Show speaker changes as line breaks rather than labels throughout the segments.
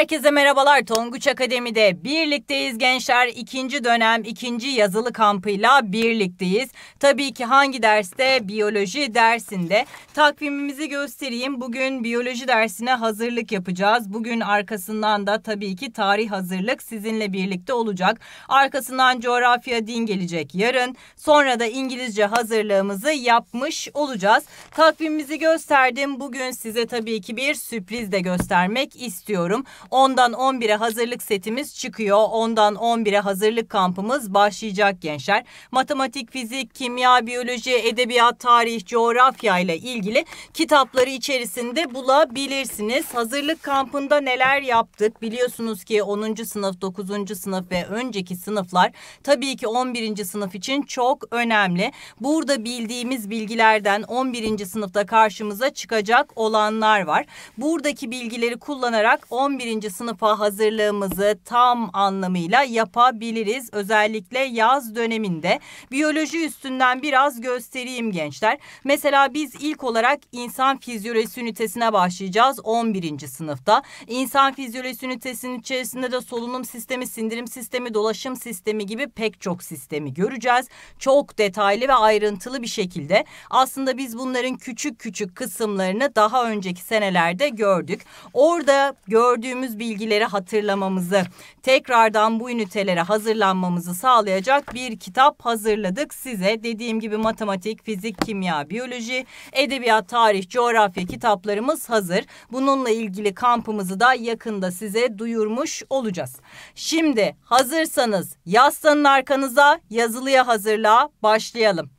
Herkese merhabalar Tonguç Akademi'de birlikteyiz gençler ikinci dönem ikinci yazılı kampıyla birlikteyiz. Tabii ki hangi derste biyoloji dersinde takvimimizi göstereyim bugün biyoloji dersine hazırlık yapacağız. Bugün arkasından da tabii ki tarih hazırlık sizinle birlikte olacak. Arkasından coğrafya din gelecek yarın sonra da İngilizce hazırlığımızı yapmış olacağız. Takvimimizi gösterdim bugün size tabii ki bir sürpriz de göstermek istiyorum. 10'dan 11'e hazırlık setimiz çıkıyor. 10'dan 11'e hazırlık kampımız başlayacak gençler. Matematik, fizik, kimya, biyoloji, edebiyat, tarih, coğrafya ile ilgili kitapları içerisinde bulabilirsiniz. Hazırlık kampında neler yaptık? Biliyorsunuz ki 10. sınıf, 9. sınıf ve önceki sınıflar tabii ki 11. sınıf için çok önemli. Burada bildiğimiz bilgilerden 11. sınıfta karşımıza çıkacak olanlar var. Buradaki bilgileri kullanarak 11. 11. sınıfa hazırlığımızı tam anlamıyla yapabiliriz. Özellikle yaz döneminde. Biyoloji üstünden biraz göstereyim gençler. Mesela biz ilk olarak insan fizyolojisi ünitesine başlayacağız 11. sınıfta. İnsan fizyolojisi ünitesinin içerisinde de solunum sistemi, sindirim sistemi, dolaşım sistemi gibi pek çok sistemi göreceğiz. Çok detaylı ve ayrıntılı bir şekilde. Aslında biz bunların küçük küçük kısımlarını daha önceki senelerde gördük. Orada gördüğümüz gördüğümüz bilgileri hatırlamamızı, tekrardan bu ünitelere hazırlanmamızı sağlayacak bir kitap hazırladık size. Dediğim gibi matematik, fizik, kimya, biyoloji, edebiyat, tarih, coğrafya kitaplarımız hazır. Bununla ilgili kampımızı da yakında size duyurmuş olacağız. Şimdi hazırsanız yaslanın arkanıza yazılıya hazırlığa başlayalım.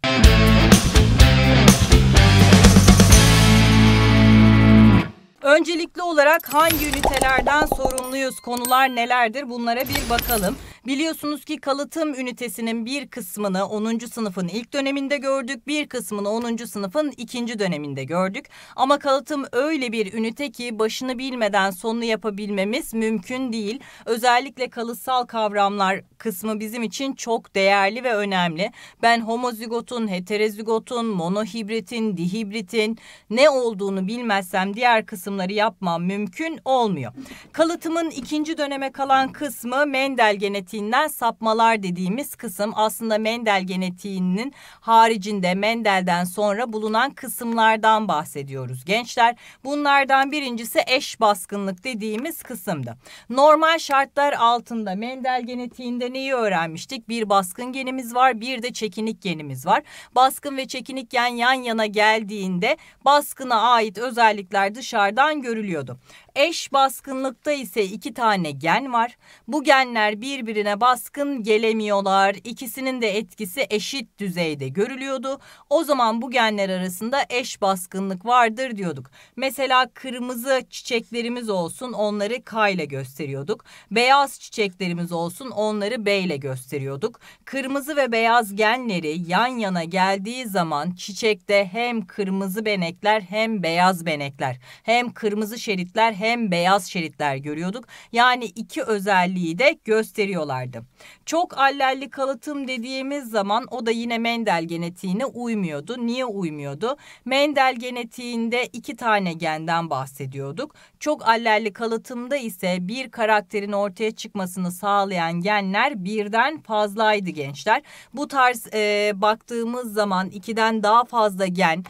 Öncelikli olarak hangi ünitelerden sorumluyuz, konular nelerdir bunlara bir bakalım. Biliyorsunuz ki kalıtım ünitesinin bir kısmını 10. sınıfın ilk döneminde gördük, bir kısmını 10. sınıfın ikinci döneminde gördük. Ama kalıtım öyle bir ünite ki başını bilmeden sonunu yapabilmemiz mümkün değil. Özellikle kalıtsal kavramlar kısmı bizim için çok değerli ve önemli. Ben homozigotun, heterozigotun, monohibritin, dihibritin ne olduğunu bilmezsem diğer kısımları yapmam mümkün olmuyor. Kalıtımın ikinci döneme kalan kısmı Mendel genetiği genetiğinden sapmalar dediğimiz kısım aslında Mendel genetiğinin haricinde Mendel'den sonra bulunan kısımlardan bahsediyoruz gençler. Bunlardan birincisi eş baskınlık dediğimiz kısımdı. Normal şartlar altında Mendel genetiğinde neyi öğrenmiştik? Bir baskın genimiz var bir de çekinik genimiz var. Baskın ve çekinik gen yan yana geldiğinde baskına ait özellikler dışarıdan görülüyordu. Eş baskınlıkta ise iki tane gen var. Bu genler birbirine baskın gelemiyorlar. İkisinin de etkisi eşit düzeyde görülüyordu. O zaman bu genler arasında eş baskınlık vardır diyorduk. Mesela kırmızı çiçeklerimiz olsun onları K ile gösteriyorduk. Beyaz çiçeklerimiz olsun onları B ile gösteriyorduk. Kırmızı ve beyaz genleri yan yana geldiği zaman çiçekte hem kırmızı benekler hem beyaz benekler hem kırmızı şeritler hem beyaz şeritler görüyorduk. Yani iki özelliği de gösteriyorlardı. Çok allelli kalıtım dediğimiz zaman o da yine Mendel genetiğine uymuyordu. Niye uymuyordu? Mendel genetiğinde iki tane genden bahsediyorduk. Çok allelli kalıtımda ise bir karakterin ortaya çıkmasını sağlayan genler birden fazlaydı gençler. Bu tarz e, baktığımız zaman ikiden daha fazla gen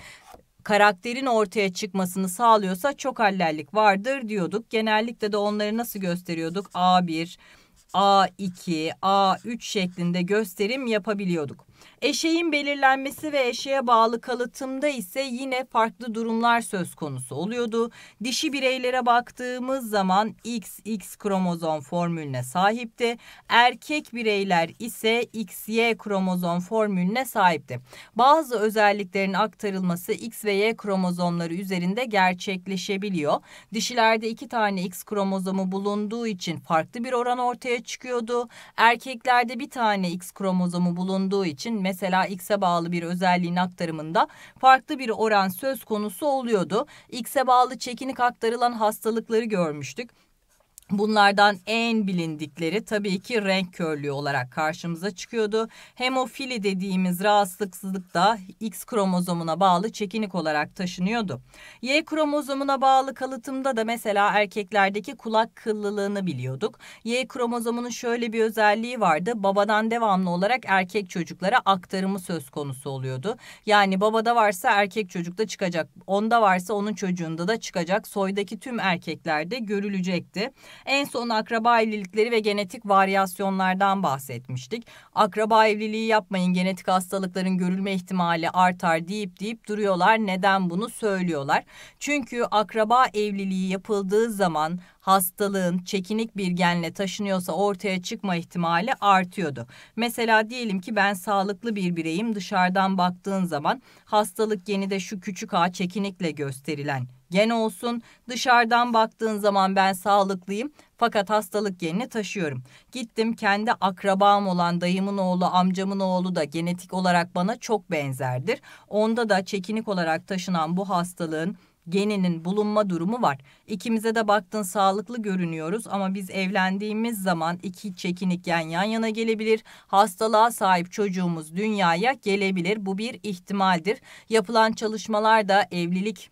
karakterin ortaya çıkmasını sağlıyorsa çok hallerlik vardır diyorduk. Genellikle de onları nasıl gösteriyorduk? A1, A2, A3 şeklinde gösterim yapabiliyorduk. Eşeğin belirlenmesi ve eşeğe bağlı kalıtımda ise yine farklı durumlar söz konusu oluyordu. Dişi bireylere baktığımız zaman XX kromozom formülüne sahipti. Erkek bireyler ise XY kromozom formülüne sahipti. Bazı özelliklerin aktarılması X ve Y kromozomları üzerinde gerçekleşebiliyor. Dişilerde iki tane X kromozomu bulunduğu için farklı bir oran ortaya çıkıyordu. Erkeklerde bir tane X kromozomu bulunduğu için için mesela x'e bağlı bir özelliğin aktarımında farklı bir oran söz konusu oluyordu. X'e bağlı çekinik aktarılan hastalıkları görmüştük. Bunlardan en bilindikleri tabii ki renk körlüğü olarak karşımıza çıkıyordu. Hemofili dediğimiz rahatsızlık da X kromozomuna bağlı çekinik olarak taşınıyordu. Y kromozomuna bağlı kalıtımda da mesela erkeklerdeki kulak kıllılığını biliyorduk. Y kromozomunun şöyle bir özelliği vardı. Babadan devamlı olarak erkek çocuklara aktarımı söz konusu oluyordu. Yani babada varsa erkek çocukta çıkacak, onda varsa onun çocuğunda da çıkacak. Soydaki tüm erkeklerde görülecekti. En son akraba evlilikleri ve genetik varyasyonlardan bahsetmiştik. Akraba evliliği yapmayın genetik hastalıkların görülme ihtimali artar deyip deyip duruyorlar. Neden bunu söylüyorlar? Çünkü akraba evliliği yapıldığı zaman hastalığın çekinik bir genle taşınıyorsa ortaya çıkma ihtimali artıyordu. Mesela diyelim ki ben sağlıklı bir bireyim dışarıdan baktığın zaman hastalık geni de şu küçük a çekinikle gösterilen gen olsun. Dışarıdan baktığın zaman ben sağlıklıyım fakat hastalık genini taşıyorum. Gittim kendi akrabam olan dayımın oğlu, amcamın oğlu da genetik olarak bana çok benzerdir. Onda da çekinik olarak taşınan bu hastalığın geninin bulunma durumu var. İkimize de baktın sağlıklı görünüyoruz ama biz evlendiğimiz zaman iki çekinikken yan yana gelebilir. Hastalığa sahip çocuğumuz dünyaya gelebilir. Bu bir ihtimaldir. Yapılan çalışmalar da evlilik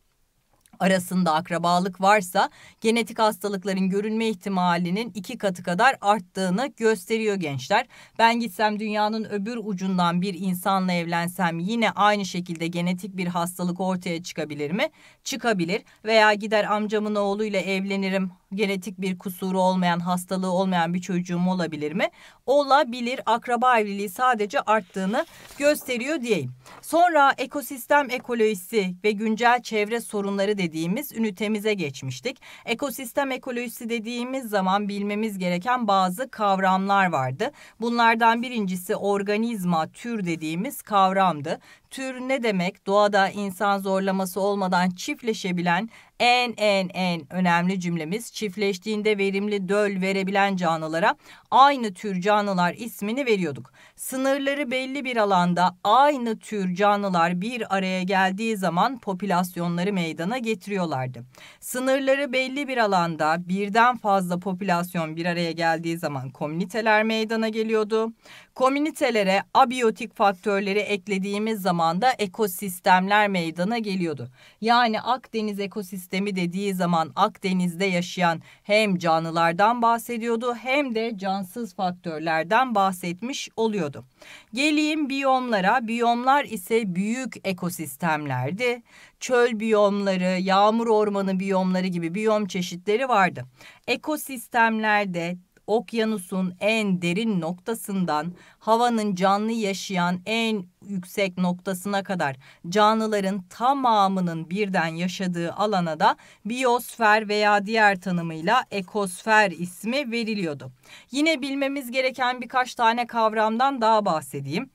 arasında akrabalık varsa genetik hastalıkların görünme ihtimalinin iki katı kadar arttığını gösteriyor gençler. Ben gitsem dünyanın öbür ucundan bir insanla evlensem yine aynı şekilde genetik bir hastalık ortaya çıkabilir mi? Çıkabilir veya gider amcamın oğluyla evlenirim genetik bir kusuru olmayan hastalığı olmayan bir çocuğum olabilir mi? Olabilir akraba evliliği sadece arttığını gösteriyor diyeyim. Sonra ekosistem ekolojisi ve güncel çevre sorunları dedi dediğimiz ünitemize geçmiştik. Ekosistem ekolojisi dediğimiz zaman bilmemiz gereken bazı kavramlar vardı. Bunlardan birincisi organizma tür dediğimiz kavramdı. Tür ne demek? Doğada insan zorlaması olmadan çiftleşebilen en en en önemli cümlemiz çiftleştiğinde verimli döl verebilen canlılara aynı tür canlılar ismini veriyorduk. Sınırları belli bir alanda aynı tür canlılar bir araya geldiği zaman popülasyonları meydana getiriyorlardı. Sınırları belli bir alanda birden fazla popülasyon bir araya geldiği zaman komüniteler meydana geliyordu. Komünitelere abiyotik faktörleri eklediğimiz zaman da ekosistemler meydana geliyordu. Yani Akdeniz ekosistemi dediği zaman Akdeniz'de yaşayan hem canlılardan bahsediyordu hem de cansız faktörlerden bahsetmiş oluyordu. Geleyim biyomlara. Biyomlar ise büyük ekosistemlerdi. Çöl biyomları, yağmur ormanı biyomları gibi biyom çeşitleri vardı. Ekosistemlerde okyanusun en derin noktasından havanın canlı yaşayan en yüksek noktasına kadar canlıların tamamının birden yaşadığı alana da biyosfer veya diğer tanımıyla ekosfer ismi veriliyordu. Yine bilmemiz gereken birkaç tane kavramdan daha bahsedeyim.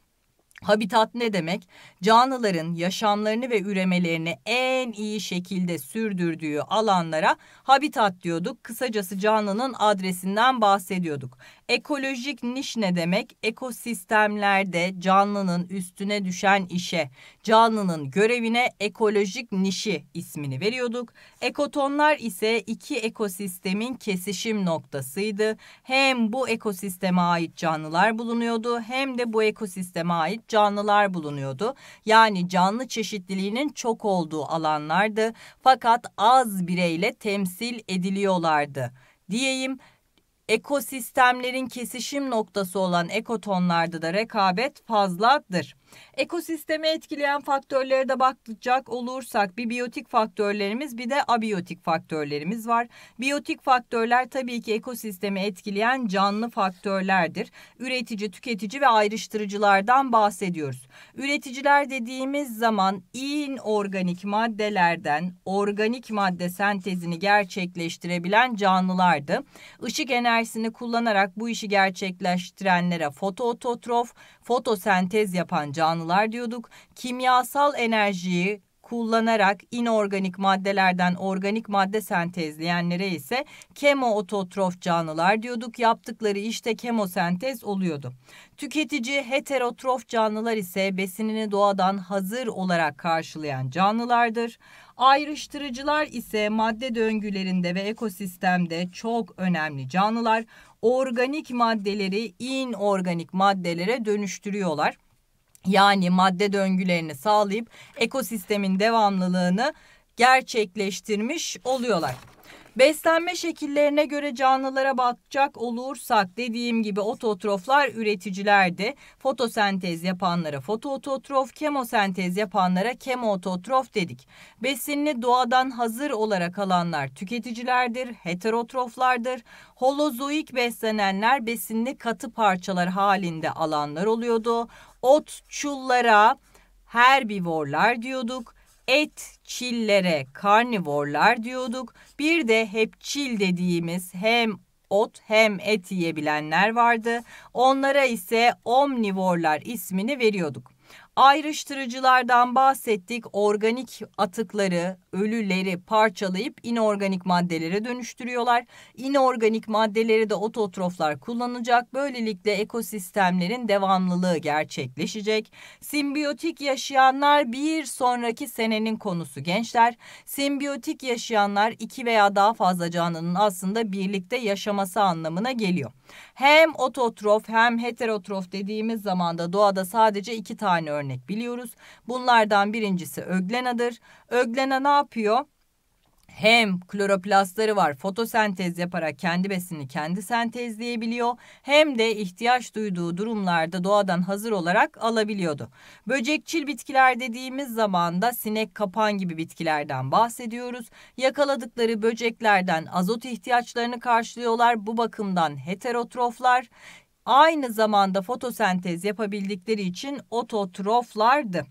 Habitat ne demek? canlıların yaşamlarını ve üremelerini en iyi şekilde sürdürdüğü alanlara habitat diyorduk. Kısacası canlının adresinden bahsediyorduk. Ekolojik niş ne demek? Ekosistemlerde canlının üstüne düşen işe, canlının görevine ekolojik nişi ismini veriyorduk. Ekotonlar ise iki ekosistemin kesişim noktasıydı. Hem bu ekosisteme ait canlılar bulunuyordu hem de bu ekosisteme ait canlılar bulunuyordu yani canlı çeşitliliğinin çok olduğu alanlardı fakat az bireyle temsil ediliyorlardı. Diyeyim ekosistemlerin kesişim noktası olan ekotonlarda da rekabet fazladır. Ekosistemi etkileyen faktörlere de bakacak olursak bir biyotik faktörlerimiz bir de abiyotik faktörlerimiz var. Biyotik faktörler tabii ki ekosistemi etkileyen canlı faktörlerdir. Üretici, tüketici ve ayrıştırıcılardan bahsediyoruz. Üreticiler dediğimiz zaman inorganik maddelerden organik madde sentezini gerçekleştirebilen canlılardı. Işık enerjisini kullanarak bu işi gerçekleştirenlere fotoototrof, fotosentez yapan canlılardı canlılar diyorduk. Kimyasal enerjiyi kullanarak inorganik maddelerden organik madde sentezleyenlere ise kemoototrof canlılar diyorduk. Yaptıkları işte kemosentez oluyordu. Tüketici heterotrof canlılar ise besinini doğadan hazır olarak karşılayan canlılardır. Ayrıştırıcılar ise madde döngülerinde ve ekosistemde çok önemli canlılar. Organik maddeleri inorganik maddelere dönüştürüyorlar yani madde döngülerini sağlayıp ekosistemin devamlılığını gerçekleştirmiş oluyorlar. Beslenme şekillerine göre canlılara bakacak olursak dediğim gibi ototroflar üreticilerdi, fotosentez yapanlara fotoototrof, kemosentez yapanlara kemototrof dedik. Besinini doğadan hazır olarak alanlar tüketicilerdir, heterotroflardır. Holozoik beslenenler besinli katı parçalar halinde alanlar oluyordu. Otçullara herbivorlar diyorduk. Et çillere karnivorlar diyorduk. Bir de hep çil dediğimiz hem ot hem et yiyebilenler vardı. Onlara ise omnivorlar ismini veriyorduk. Ayrıştırıcılardan bahsettik. Organik atıkları ölüleri parçalayıp inorganik maddelere dönüştürüyorlar. İnorganik maddeleri de ototroflar kullanacak. Böylelikle ekosistemlerin devamlılığı gerçekleşecek. Simbiyotik yaşayanlar bir sonraki senenin konusu gençler. Simbiyotik yaşayanlar iki veya daha fazla canlının aslında birlikte yaşaması anlamına geliyor. Hem ototrof hem heterotrof dediğimiz zaman da doğada sadece iki tane örnek biliyoruz. Bunlardan birincisi öglenadır. Öglena ne yapıyor? yapıyor? hem kloroplastları var fotosentez yaparak kendi besini kendi sentezleyebiliyor hem de ihtiyaç duyduğu durumlarda doğadan hazır olarak alabiliyordu. Böcekçil bitkiler dediğimiz zaman da sinek kapan gibi bitkilerden bahsediyoruz. Yakaladıkları böceklerden azot ihtiyaçlarını karşılıyorlar bu bakımdan heterotroflar. Aynı zamanda fotosentez yapabildikleri için ototroflardı.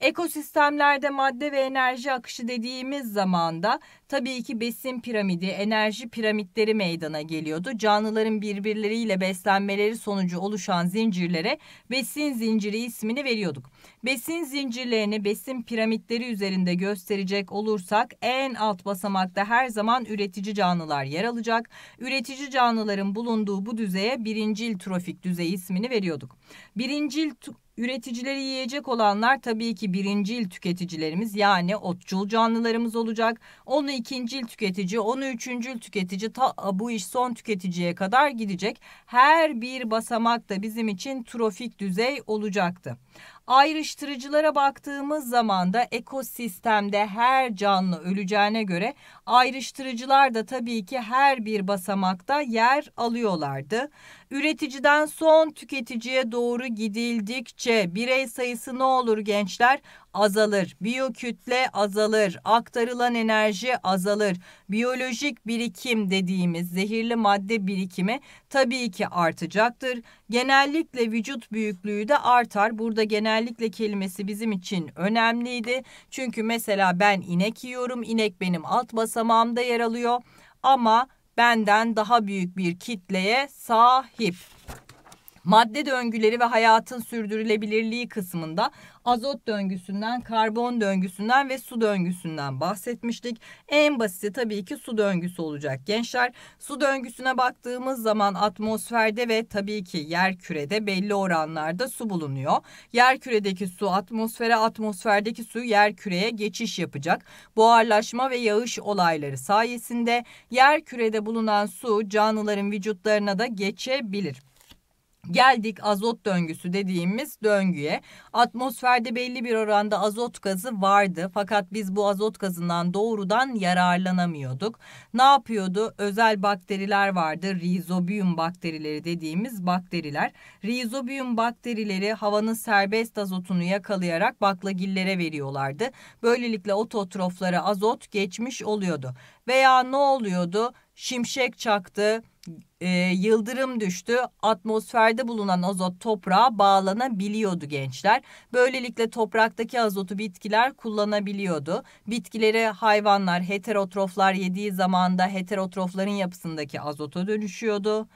Ekosistemlerde madde ve enerji akışı dediğimiz zamanda tabii ki besin piramidi, enerji piramitleri meydana geliyordu. Canlıların birbirleriyle beslenmeleri sonucu oluşan zincirlere besin zinciri ismini veriyorduk. Besin zincirlerini besin piramitleri üzerinde gösterecek olursak en alt basamakta her zaman üretici canlılar yer alacak. Üretici canlıların bulunduğu bu düzeye birincil trofik düzey ismini veriyorduk. Birincil Üreticileri yiyecek olanlar tabii ki birincil tüketicilerimiz yani otçul canlılarımız olacak. Onu ikincil tüketici, onu üçüncül tüketici ta bu iş son tüketiciye kadar gidecek. Her bir basamakta bizim için trofik düzey olacaktı. Ayrıştırıcılara baktığımız zaman da ekosistemde her canlı öleceğine göre ayrıştırıcılar da tabii ki her bir basamakta yer alıyorlardı. Üreticiden son tüketiciye doğru gidildikçe birey sayısı ne olur gençler? azalır, biyokütle azalır, aktarılan enerji azalır. Biyolojik birikim dediğimiz zehirli madde birikimi tabii ki artacaktır. Genellikle vücut büyüklüğü de artar. Burada genellikle kelimesi bizim için önemliydi. Çünkü mesela ben inek yiyorum, inek benim alt basamağımda yer alıyor ama benden daha büyük bir kitleye sahip madde döngüleri ve hayatın sürdürülebilirliği kısmında azot döngüsünden, karbon döngüsünden ve su döngüsünden bahsetmiştik. En basiti tabii ki su döngüsü olacak gençler. Su döngüsüne baktığımız zaman atmosferde ve tabii ki yer kürede belli oranlarda su bulunuyor. Yer küredeki su atmosfere, atmosferdeki su yer küreye geçiş yapacak. Buharlaşma ve yağış olayları sayesinde yer kürede bulunan su canlıların vücutlarına da geçebilir. Geldik azot döngüsü dediğimiz döngüye. Atmosferde belli bir oranda azot gazı vardı fakat biz bu azot gazından doğrudan yararlanamıyorduk. Ne yapıyordu? Özel bakteriler vardı. Rizobium bakterileri dediğimiz bakteriler. Rizobium bakterileri havanın serbest azotunu yakalayarak baklagillere veriyorlardı. Böylelikle ototroflara azot geçmiş oluyordu. Veya ne oluyordu? Şimşek çaktı e, yıldırım düştü. Atmosferde bulunan azot toprağa bağlanabiliyordu gençler. Böylelikle topraktaki azotu bitkiler kullanabiliyordu. Bitkileri hayvanlar heterotroflar yediği zaman da heterotrofların yapısındaki azota dönüşüyordu.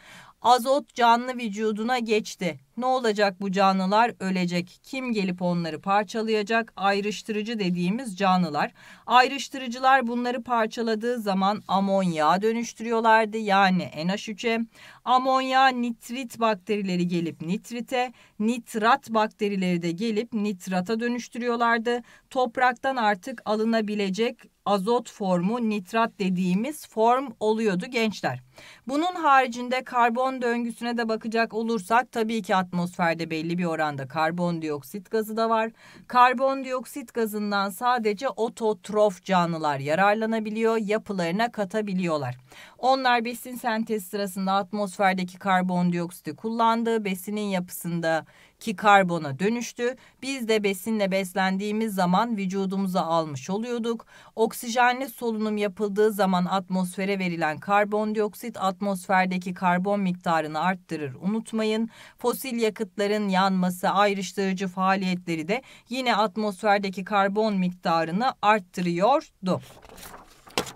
Azot canlı vücuduna geçti ne olacak bu canlılar? Ölecek. Kim gelip onları parçalayacak? Ayrıştırıcı dediğimiz canlılar. Ayrıştırıcılar bunları parçaladığı zaman amonya dönüştürüyorlardı. Yani NH3'e. Amonya nitrit bakterileri gelip nitrite, nitrat bakterileri de gelip nitrata dönüştürüyorlardı. Topraktan artık alınabilecek azot formu nitrat dediğimiz form oluyordu gençler. Bunun haricinde karbon döngüsüne de bakacak olursak tabii ki atmosferde belli bir oranda karbondioksit gazı da var. Karbondioksit gazından sadece ototrof canlılar yararlanabiliyor, yapılarına katabiliyorlar. Onlar besin sentezi sırasında atmosferdeki karbondioksiti kullandığı besinin yapısında ki karbona dönüştü. Biz de besinle beslendiğimiz zaman vücudumuza almış oluyorduk. Oksijenli solunum yapıldığı zaman atmosfere verilen karbondioksit atmosferdeki karbon miktarını arttırır. Unutmayın fosil yakıtların yanması, ayrıştırıcı faaliyetleri de yine atmosferdeki karbon miktarını arttırıyordu.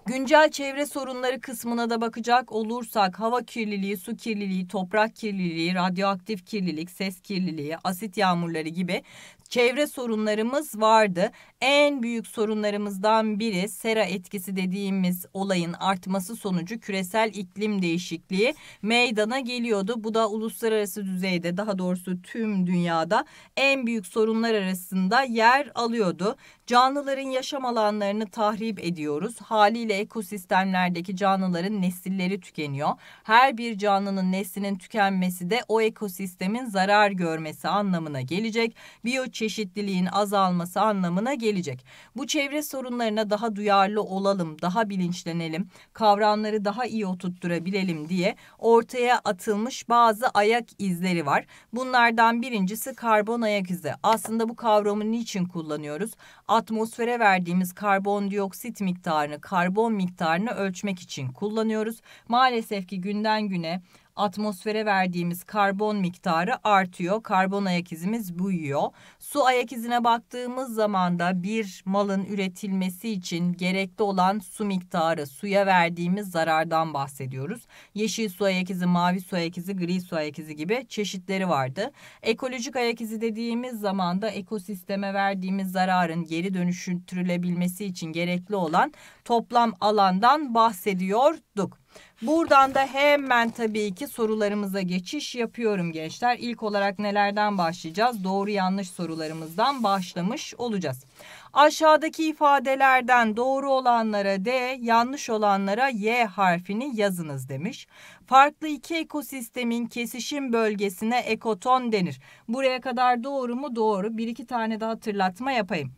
Güncel çevre sorunları kısmına da bakacak olursak hava kirliliği, su kirliliği, toprak kirliliği, radyoaktif kirlilik, ses kirliliği, asit yağmurları gibi çevre sorunlarımız vardı. En büyük sorunlarımızdan biri sera etkisi dediğimiz olayın artması sonucu küresel iklim değişikliği meydana geliyordu. Bu da uluslararası düzeyde daha doğrusu tüm dünyada en büyük sorunlar arasında yer alıyordu. Canlıların yaşam alanlarını tahrip ediyoruz. Haliyle ekosistemlerdeki canlıların nesilleri tükeniyor. Her bir canlının neslinin tükenmesi de o ekosistemin zarar görmesi anlamına gelecek. Biyoçeşitliliğin azalması anlamına gelecek gelecek. Bu çevre sorunlarına daha duyarlı olalım, daha bilinçlenelim, kavramları daha iyi oturtturabilelim diye ortaya atılmış bazı ayak izleri var. Bunlardan birincisi karbon ayak izi. Aslında bu kavramı niçin kullanıyoruz? Atmosfere verdiğimiz karbondioksit miktarını, karbon miktarını ölçmek için kullanıyoruz. Maalesef ki günden güne atmosfere verdiğimiz karbon miktarı artıyor. Karbon ayak izimiz büyüyor. Su ayak izine baktığımız zaman da bir malın üretilmesi için gerekli olan su miktarı, suya verdiğimiz zarardan bahsediyoruz. Yeşil su ayak izi, mavi su ayak izi, gri su ayak izi gibi çeşitleri vardı. Ekolojik ayak izi dediğimiz zaman da ekosisteme verdiğimiz zararın geri dönüştürülebilmesi için gerekli olan toplam alandan bahsediyorduk. Buradan da hemen tabii ki sorularımıza geçiş yapıyorum gençler. İlk olarak nelerden başlayacağız? Doğru yanlış sorularımızdan başlamış olacağız. Aşağıdaki ifadelerden doğru olanlara D, yanlış olanlara Y harfini yazınız demiş. Farklı iki ekosistemin kesişim bölgesine ekoton denir. Buraya kadar doğru mu? Doğru. Bir iki tane de hatırlatma yapayım.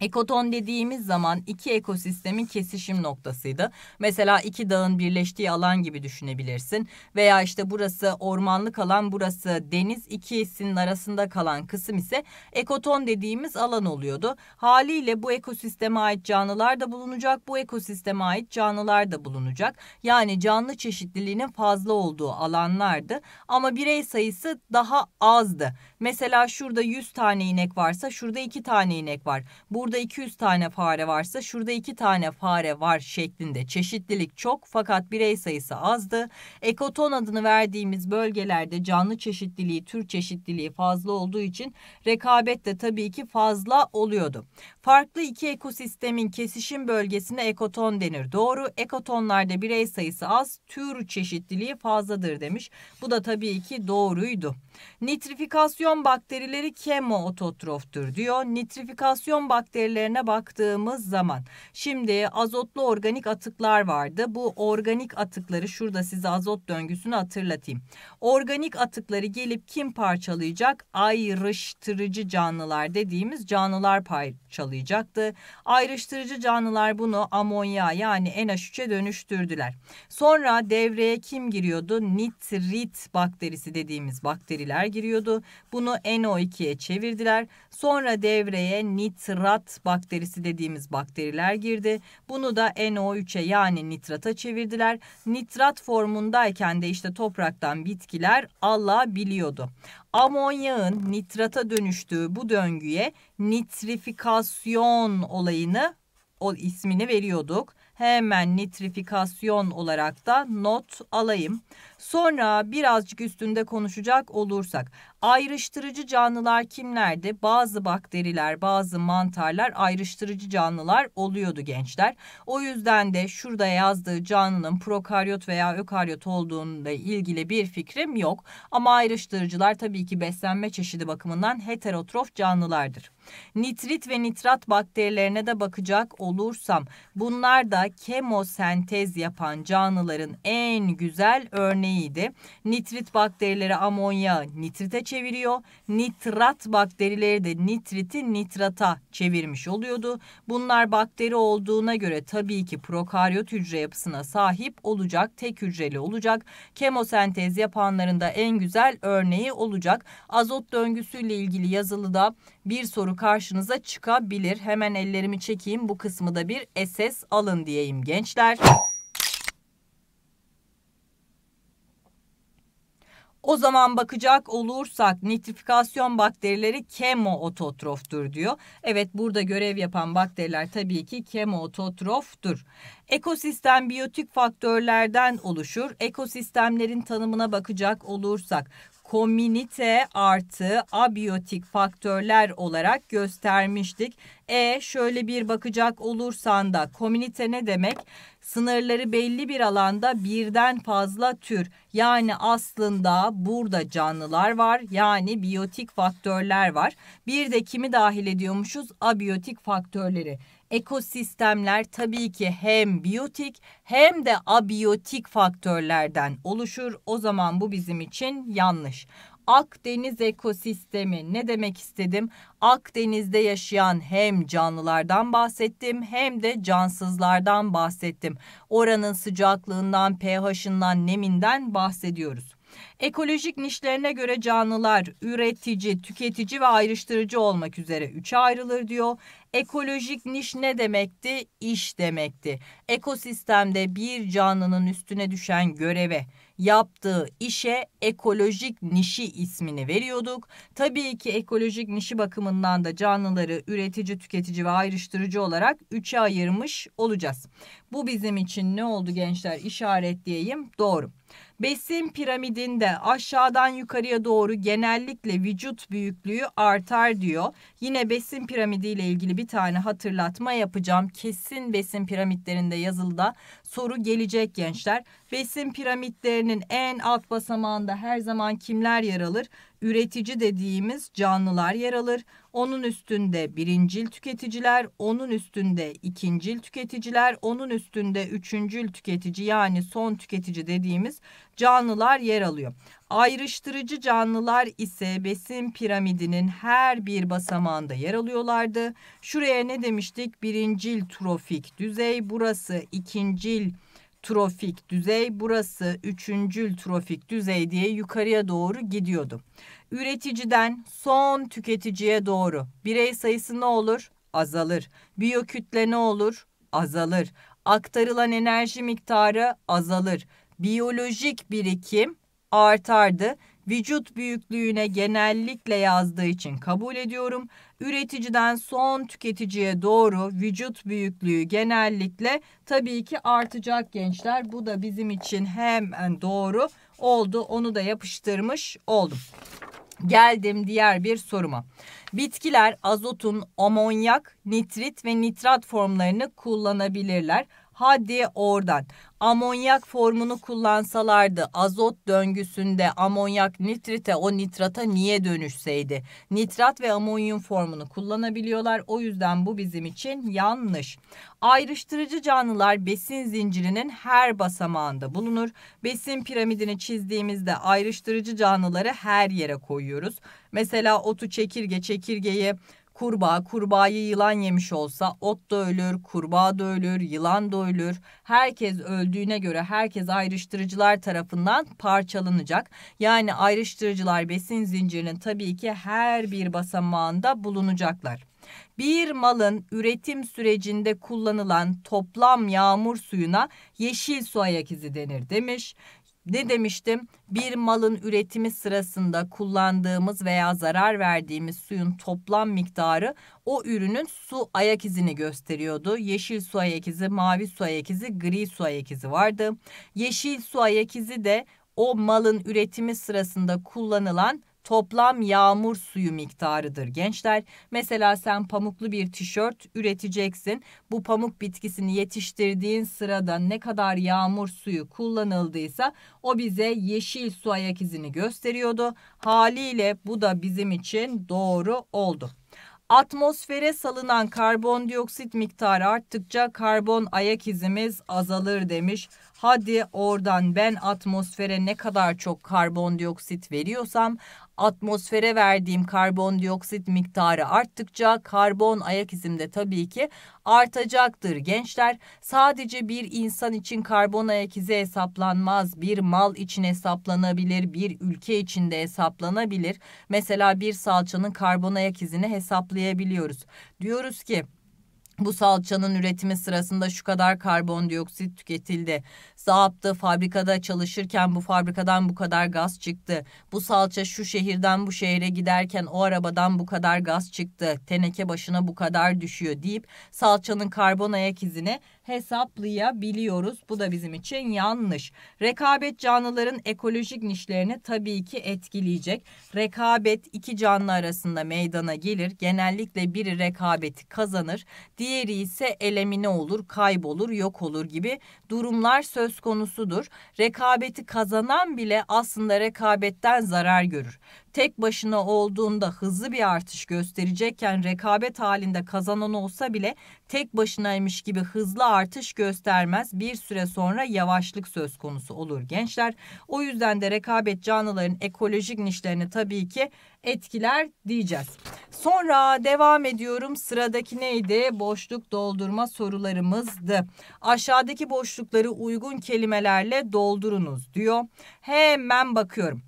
Ekoton dediğimiz zaman iki ekosistemin kesişim noktasıydı. Mesela iki dağın birleştiği alan gibi düşünebilirsin. Veya işte burası ormanlık alan, burası deniz ikisinin arasında kalan kısım ise ekoton dediğimiz alan oluyordu. Haliyle bu ekosisteme ait canlılar da bulunacak, bu ekosisteme ait canlılar da bulunacak. Yani canlı çeşitliliğinin fazla olduğu alanlardı ama birey sayısı daha azdı. Mesela şurada 100 tane inek varsa şurada 2 tane inek var. Burada 200 tane fare varsa şurada 2 tane fare var şeklinde çeşitlilik çok fakat birey sayısı azdı. Ekoton adını verdiğimiz bölgelerde canlı çeşitliliği, tür çeşitliliği fazla olduğu için rekabet de tabii ki fazla oluyordu. Farklı iki ekosistemin kesişim bölgesine ekoton denir. Doğru ekotonlarda birey sayısı az, tür çeşitliliği fazladır demiş. Bu da tabii ki doğruydu. Nitrifikasyon bakterileri kemoototroftur diyor. Nitrifikasyon bakterilerine baktığımız zaman şimdi azotlu organik atıklar vardı. Bu organik atıkları şurada size azot döngüsünü hatırlatayım. Organik atıkları gelip kim parçalayacak? Ayrıştırıcı canlılar dediğimiz canlılar parçalayacak karşılayacaktı. Ayrıştırıcı canlılar bunu amonya yani NH3'e dönüştürdüler. Sonra devreye kim giriyordu? Nitrit bakterisi dediğimiz bakteriler giriyordu. Bunu NO2'ye çevirdiler. Sonra devreye nitrat bakterisi dediğimiz bakteriler girdi. Bunu da NO3'e yani nitrata çevirdiler. Nitrat formundayken de işte topraktan bitkiler alabiliyordu amonyağın nitrata dönüştüğü bu döngüye nitrifikasyon olayını o ismini veriyorduk. Hemen nitrifikasyon olarak da not alayım. Sonra birazcık üstünde konuşacak olursak Ayrıştırıcı canlılar kimlerdi? Bazı bakteriler, bazı mantarlar ayrıştırıcı canlılar oluyordu gençler. O yüzden de şurada yazdığı canlının prokaryot veya ökaryot olduğunda ilgili bir fikrim yok. Ama ayrıştırıcılar tabii ki beslenme çeşidi bakımından heterotrof canlılardır. Nitrit ve nitrat bakterilerine de bakacak olursam bunlar da kemosentez yapan canlıların en güzel örneğiydi. Nitrit bakterileri amonya nitrite çeviriyor çeviriyor. Nitrat bakterileri de nitriti nitrata çevirmiş oluyordu. Bunlar bakteri olduğuna göre tabii ki prokaryot hücre yapısına sahip olacak, tek hücreli olacak. Kemosentez yapanların da en güzel örneği olacak. Azot döngüsüyle ilgili yazılıda bir soru karşınıza çıkabilir. Hemen ellerimi çekeyim bu kısmı da bir SS alın diyeyim gençler. O zaman bakacak olursak nitrifikasyon bakterileri kemoototroftur diyor. Evet burada görev yapan bakteriler tabii ki kemoototroftur. Ekosistem biyotik faktörlerden oluşur. Ekosistemlerin tanımına bakacak olursak komünite artı abiyotik faktörler olarak göstermiştik. E şöyle bir bakacak olursan da komünite ne demek? sınırları belli bir alanda birden fazla tür yani aslında burada canlılar var yani biyotik faktörler var. Bir de kimi dahil ediyormuşuz? Abiyotik faktörleri. Ekosistemler tabii ki hem biyotik hem de abiyotik faktörlerden oluşur. O zaman bu bizim için yanlış. Akdeniz ekosistemi ne demek istedim? Akdeniz'de yaşayan hem canlılardan bahsettim hem de cansızlardan bahsettim. Oranın sıcaklığından, pH'ından, neminden bahsediyoruz. Ekolojik nişlerine göre canlılar üretici, tüketici ve ayrıştırıcı olmak üzere üçe ayrılır diyor. Ekolojik niş ne demekti? İş demekti. Ekosistemde bir canlının üstüne düşen göreve yaptığı işe ekolojik nişi ismini veriyorduk. Tabii ki ekolojik nişi bakımından da canlıları üretici, tüketici ve ayrıştırıcı olarak üçe ayırmış olacağız. Bu bizim için ne oldu gençler işaretleyeyim doğru. Besin piramidinde aşağıdan yukarıya doğru genellikle vücut büyüklüğü artar diyor. Yine besin piramidi ile ilgili bir tane hatırlatma yapacağım. Kesin besin piramitlerinde yazılı da soru gelecek gençler. Besin piramitlerinin en alt basamağında her zaman kimler yer alır? Üretici dediğimiz canlılar yer alır. Onun üstünde birincil tüketiciler, onun üstünde ikincil tüketiciler, onun üstünde üçüncül tüketici yani son tüketici dediğimiz canlılar yer alıyor. Ayrıştırıcı canlılar ise besin piramidinin her bir basamağında yer alıyorlardı. Şuraya ne demiştik? Birincil trofik düzey, burası ikincil trofik düzey, burası üçüncül trofik düzey diye yukarıya doğru gidiyordu. Üreticiden son tüketiciye doğru birey sayısı ne olur? Azalır. Biyokütle ne olur? Azalır. Aktarılan enerji miktarı azalır. Biyolojik birikim artardı. Vücut büyüklüğüne genellikle yazdığı için kabul ediyorum. Üreticiden son tüketiciye doğru vücut büyüklüğü genellikle tabii ki artacak gençler. Bu da bizim için hemen doğru oldu. Onu da yapıştırmış oldum. Geldim diğer bir soruma. Bitkiler azotun amonyak, nitrit ve nitrat formlarını kullanabilirler. Hadi oradan. Amonyak formunu kullansalardı azot döngüsünde amonyak nitrite o nitrata niye dönüşseydi? Nitrat ve amonyum formunu kullanabiliyorlar. O yüzden bu bizim için yanlış. Ayrıştırıcı canlılar besin zincirinin her basamağında bulunur. Besin piramidini çizdiğimizde ayrıştırıcı canlıları her yere koyuyoruz. Mesela otu çekirge çekirgeyi Kurbağa, kurbağayı yılan yemiş olsa ot da ölür, kurbağa da ölür, yılan da ölür. Herkes öldüğüne göre herkes ayrıştırıcılar tarafından parçalanacak. Yani ayrıştırıcılar besin zincirinin tabii ki her bir basamağında bulunacaklar. Bir malın üretim sürecinde kullanılan toplam yağmur suyuna yeşil su ayak izi denir demiş ne demiştim? Bir malın üretimi sırasında kullandığımız veya zarar verdiğimiz suyun toplam miktarı o ürünün su ayak izini gösteriyordu. Yeşil su ayak izi, mavi su ayak izi, gri su ayak izi vardı. Yeşil su ayak izi de o malın üretimi sırasında kullanılan toplam yağmur suyu miktarıdır gençler. Mesela sen pamuklu bir tişört üreteceksin. Bu pamuk bitkisini yetiştirdiğin sırada ne kadar yağmur suyu kullanıldıysa o bize yeşil su ayak izini gösteriyordu. Haliyle bu da bizim için doğru oldu. Atmosfere salınan karbondioksit miktarı arttıkça karbon ayak izimiz azalır demiş. Hadi oradan ben atmosfere ne kadar çok karbondioksit veriyorsam atmosfere verdiğim karbondioksit miktarı arttıkça karbon ayak izim de tabii ki artacaktır gençler. Sadece bir insan için karbon ayak izi hesaplanmaz. Bir mal için hesaplanabilir, bir ülke için de hesaplanabilir. Mesela bir salçanın karbon ayak izini hesaplayabiliyoruz. Diyoruz ki bu salçanın üretimi sırasında şu kadar karbondioksit tüketildi. Zaaptı fabrikada çalışırken bu fabrikadan bu kadar gaz çıktı. Bu salça şu şehirden bu şehre giderken o arabadan bu kadar gaz çıktı. Teneke başına bu kadar düşüyor deyip salçanın karbon ayak izini hesaplayabiliyoruz. Bu da bizim için yanlış. Rekabet canlıların ekolojik nişlerini tabii ki etkileyecek. Rekabet iki canlı arasında meydana gelir. Genellikle biri rekabeti kazanır. Diğeri ise elemine olur, kaybolur, yok olur gibi durumlar söz konusudur. Rekabeti kazanan bile aslında rekabetten zarar görür tek başına olduğunda hızlı bir artış gösterecekken rekabet halinde kazanan olsa bile tek başınaymış gibi hızlı artış göstermez. Bir süre sonra yavaşlık söz konusu olur gençler. O yüzden de rekabet canlıların ekolojik nişlerini tabii ki etkiler diyeceğiz. Sonra devam ediyorum. Sıradaki neydi? Boşluk doldurma sorularımızdı. Aşağıdaki boşlukları uygun kelimelerle doldurunuz diyor. Hemen bakıyorum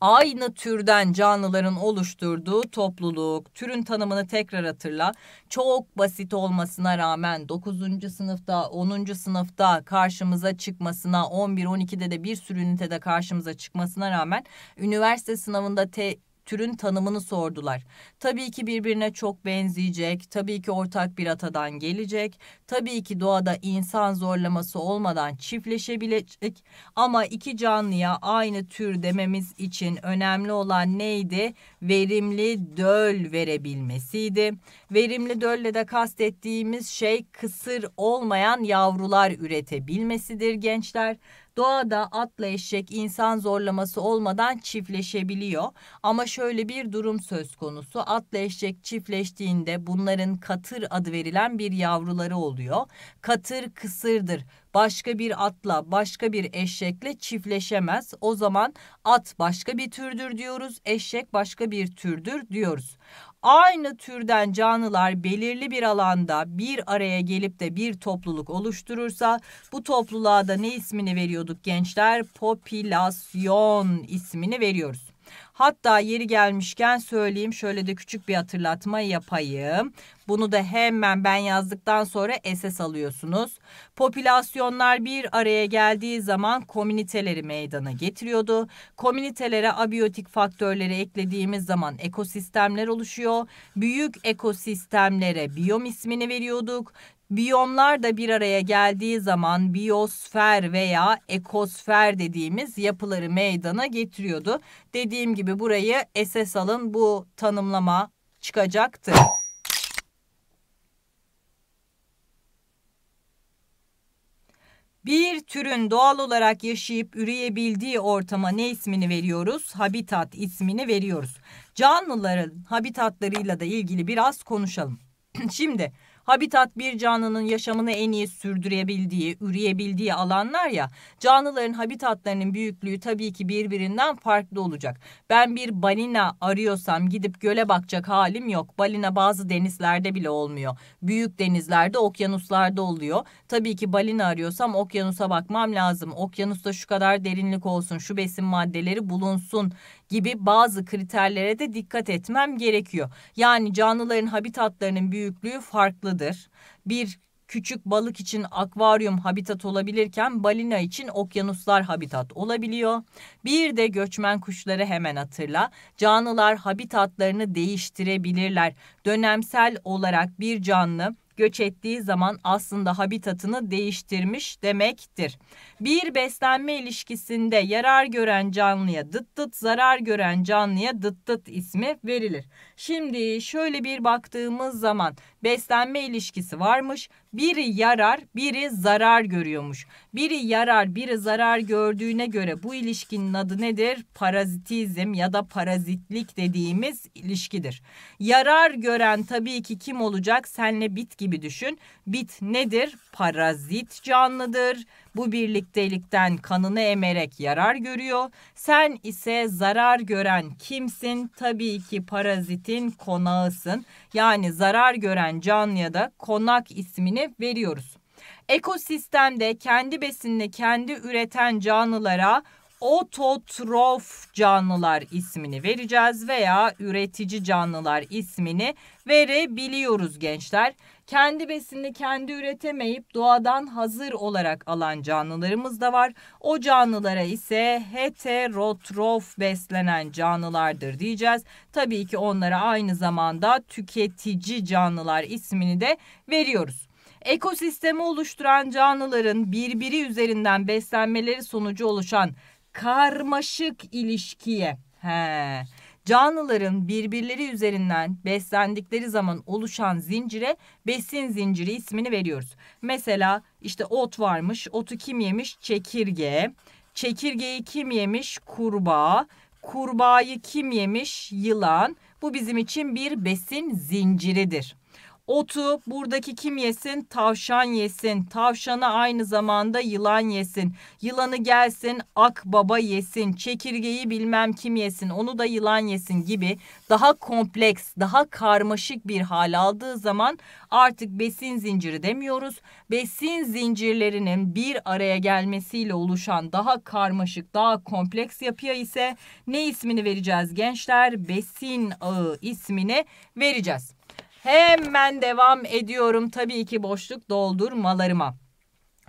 aynı türden canlıların oluşturduğu topluluk. Türün tanımını tekrar hatırla. Çok basit olmasına rağmen 9. sınıfta, 10. sınıfta karşımıza çıkmasına, 11 12'de de bir sürü ünitede karşımıza çıkmasına rağmen üniversite sınavında te türün tanımını sordular. Tabii ki birbirine çok benzeyecek, tabii ki ortak bir atadan gelecek, tabii ki doğada insan zorlaması olmadan çiftleşebilecek ama iki canlıya aynı tür dememiz için önemli olan neydi? Verimli döl verebilmesiydi. Verimli dölle de kastettiğimiz şey kısır olmayan yavrular üretebilmesidir gençler. Doğada atla eşek insan zorlaması olmadan çiftleşebiliyor. Ama şöyle bir durum söz konusu. Atla eşek çiftleştiğinde bunların katır adı verilen bir yavruları oluyor. Katır kısırdır başka bir atla, başka bir eşekle çiftleşemez. O zaman at başka bir türdür diyoruz, eşek başka bir türdür diyoruz aynı türden canlılar belirli bir alanda bir araya gelip de bir topluluk oluşturursa bu topluluğa da ne ismini veriyorduk gençler? Popülasyon ismini veriyoruz. Hatta yeri gelmişken söyleyeyim şöyle de küçük bir hatırlatma yapayım. Bunu da hemen ben yazdıktan sonra SS alıyorsunuz. Popülasyonlar bir araya geldiği zaman komüniteleri meydana getiriyordu. Komünitelere abiyotik faktörleri eklediğimiz zaman ekosistemler oluşuyor. Büyük ekosistemlere biyom ismini veriyorduk. Biyomlar da bir araya geldiği zaman biyosfer veya ekosfer dediğimiz yapıları meydana getiriyordu. Dediğim gibi burayı esas alın bu tanımlama çıkacaktı. Bir türün doğal olarak yaşayıp üreyebildiği ortama ne ismini veriyoruz? Habitat ismini veriyoruz. Canlıların habitatlarıyla da ilgili biraz konuşalım. Şimdi Habitat bir canlının yaşamını en iyi sürdürebildiği, üreyebildiği alanlar ya. Canlıların habitatlarının büyüklüğü tabii ki birbirinden farklı olacak. Ben bir balina arıyorsam gidip göle bakacak halim yok. Balina bazı denizlerde bile olmuyor. Büyük denizlerde, okyanuslarda oluyor. Tabii ki balina arıyorsam okyanusa bakmam lazım. Okyanusta şu kadar derinlik olsun, şu besin maddeleri bulunsun gibi bazı kriterlere de dikkat etmem gerekiyor. Yani canlıların habitatlarının büyüklüğü farklıdır. Bir küçük balık için akvaryum habitat olabilirken balina için okyanuslar habitat olabiliyor. Bir de göçmen kuşları hemen hatırla. Canlılar habitatlarını değiştirebilirler. Dönemsel olarak bir canlı göç ettiği zaman aslında habitatını değiştirmiş demektir. Bir beslenme ilişkisinde yarar gören canlıya dıt dıt zarar gören canlıya dıt dıt ismi verilir. Şimdi şöyle bir baktığımız zaman beslenme ilişkisi varmış. Biri yarar, biri zarar görüyormuş. Biri yarar, biri zarar gördüğüne göre bu ilişkinin adı nedir? Parazitizm ya da parazitlik dediğimiz ilişkidir. Yarar gören tabii ki kim olacak? Senle bit gibi düşün. Bit nedir? Parazit canlıdır bu birliktelikten kanını emerek yarar görüyor. Sen ise zarar gören kimsin? Tabii ki parazitin konağısın. Yani zarar gören canlıya da konak ismini veriyoruz. Ekosistemde kendi besinini kendi üreten canlılara ototrof canlılar ismini vereceğiz veya üretici canlılar ismini verebiliyoruz gençler. Kendi besini kendi üretemeyip doğadan hazır olarak alan canlılarımız da var. O canlılara ise heterotrof beslenen canlılardır diyeceğiz. Tabii ki onlara aynı zamanda tüketici canlılar ismini de veriyoruz. Ekosistemi oluşturan canlıların birbiri üzerinden beslenmeleri sonucu oluşan karmaşık ilişkiye He canlıların birbirleri üzerinden beslendikleri zaman oluşan zincire besin zinciri ismini veriyoruz. Mesela işte ot varmış, otu kim yemiş? Çekirge. Çekirgeyi kim yemiş? Kurbağa. Kurbağayı kim yemiş? Yılan. Bu bizim için bir besin zinciridir. Otu buradaki kim yesin? Tavşan yesin. Tavşanı aynı zamanda yılan yesin. Yılanı gelsin akbaba yesin. Çekirgeyi bilmem kim yesin. Onu da yılan yesin gibi daha kompleks, daha karmaşık bir hal aldığı zaman artık besin zinciri demiyoruz. Besin zincirlerinin bir araya gelmesiyle oluşan daha karmaşık, daha kompleks yapıya ise ne ismini vereceğiz gençler? Besin ağı ismini vereceğiz. Hemen devam ediyorum tabii ki boşluk doldurmalarıma.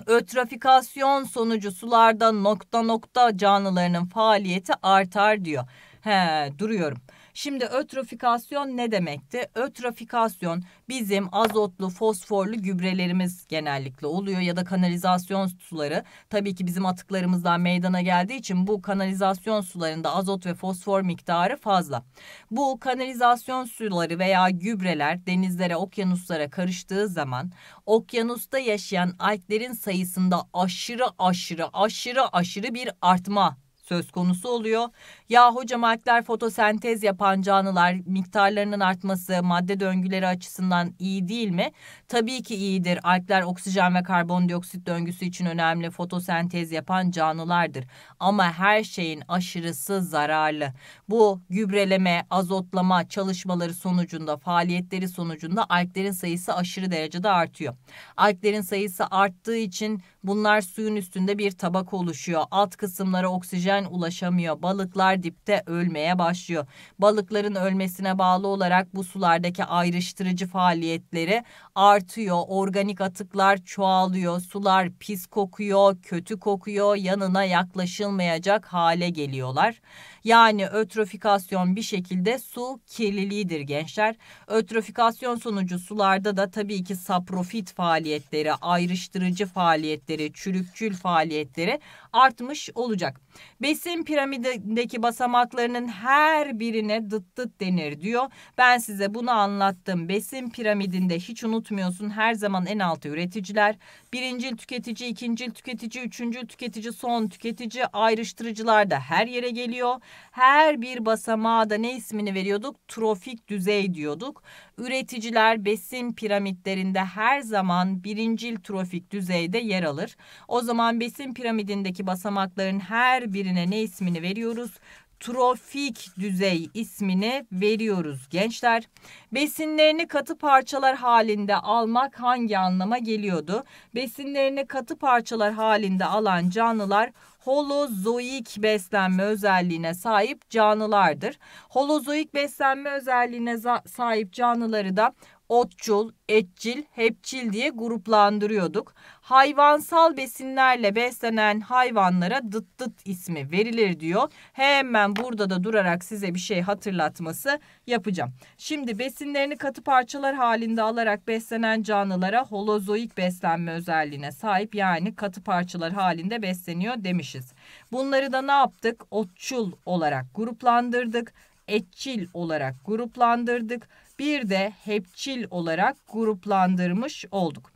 Ötrafikasyon sonucu sularda nokta nokta canlılarının faaliyeti artar diyor. He, duruyorum. Şimdi ötrofikasyon ne demekti? Ötrofikasyon bizim azotlu, fosforlu gübrelerimiz genellikle oluyor ya da kanalizasyon suları. Tabii ki bizim atıklarımızdan meydana geldiği için bu kanalizasyon sularında azot ve fosfor miktarı fazla. Bu kanalizasyon suları veya gübreler denizlere, okyanuslara karıştığı zaman okyanusta yaşayan alglerin sayısında aşırı aşırı aşırı aşırı bir artma söz konusu oluyor. Ya hocam alkler fotosentez yapan canlılar miktarlarının artması madde döngüleri açısından iyi değil mi? Tabii ki iyidir. Alkler oksijen ve karbondioksit döngüsü için önemli fotosentez yapan canlılardır. Ama her şeyin aşırısı zararlı. Bu gübreleme, azotlama çalışmaları sonucunda, faaliyetleri sonucunda alklerin sayısı aşırı derecede artıyor. Alklerin sayısı arttığı için Bunlar suyun üstünde bir tabak oluşuyor. Alt kısımlara oksijen ulaşamıyor. Balıklar dipte ölmeye başlıyor. Balıkların ölmesine bağlı olarak bu sulardaki ayrıştırıcı faaliyetleri artıyor. Organik atıklar çoğalıyor. Sular pis kokuyor, kötü kokuyor. Yanına yaklaşılmayacak hale geliyorlar. Yani ötrofikasyon bir şekilde su kirliliğidir gençler. Ötrofikasyon sonucu sularda da tabii ki saprofit faaliyetleri, ayrıştırıcı faaliyetleri, çürükçül faaliyetleri artmış olacak. Besin piramidindeki basamaklarının her birine dıt dıt denir diyor. Ben size bunu anlattım. Besin piramidinde hiç unutmuyorsun her zaman en altı üreticiler. Birincil tüketici, ikincil tüketici, üçüncü tüketici, son tüketici ayrıştırıcılar da her yere geliyor. Her bir basamağa da ne ismini veriyorduk? Trofik düzey diyorduk. Üreticiler besin piramitlerinde her zaman birincil trofik düzeyde yer alır. O zaman besin piramidindeki üzerindeki basamakların her birine ne ismini veriyoruz? trofik düzey ismini veriyoruz gençler. Besinlerini katı parçalar halinde almak hangi anlama geliyordu? Besinlerini katı parçalar halinde alan canlılar holozoik beslenme özelliğine sahip canlılardır. Holozoik beslenme özelliğine sahip canlıları da otçul, etçil, hepçil diye gruplandırıyorduk. Hayvansal besinlerle beslenen hayvanlara dıt dıt ismi verilir diyor. Hemen burada da durarak size bir şey hatırlatması yapacağım. Şimdi besinlerini katı parçalar halinde alarak beslenen canlılara holozoik beslenme özelliğine sahip yani katı parçalar halinde besleniyor demişiz. Bunları da ne yaptık? Otçul olarak gruplandırdık etçil olarak gruplandırdık bir de hepçil olarak gruplandırmış olduk.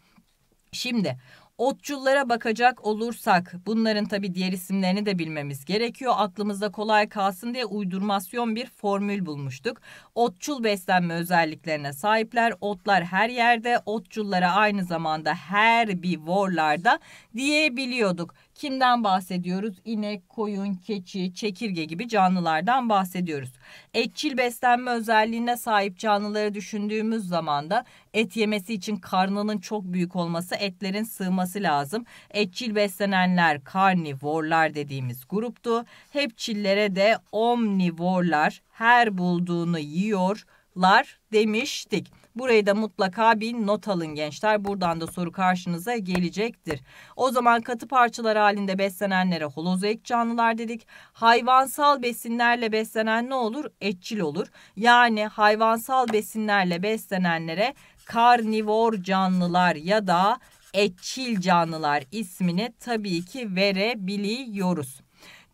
Şimdi Otçullara bakacak olursak bunların tabi diğer isimlerini de bilmemiz gerekiyor. Aklımızda kolay kalsın diye uydurmasyon bir formül bulmuştuk. Otçul beslenme özelliklerine sahipler. Otlar her yerde, otçullara aynı zamanda her bir vorlarda diyebiliyorduk. Kimden bahsediyoruz? İnek, koyun, keçi, çekirge gibi canlılardan bahsediyoruz. Etçil beslenme özelliğine sahip canlıları düşündüğümüz zaman da et yemesi için karnının çok büyük olması etlerin sığması lazım. Etçil beslenenler karnivorlar dediğimiz gruptu. Hepçillere de omnivorlar her bulduğunu yiyorlar demiştik. Burayı da mutlaka bir not alın gençler. Buradan da soru karşınıza gelecektir. O zaman katı parçalar halinde beslenenlere holozoik canlılar dedik. Hayvansal besinlerle beslenen ne olur? Etçil olur. Yani hayvansal besinlerle beslenenlere karnivor canlılar ya da etçil canlılar ismini tabii ki verebiliyoruz.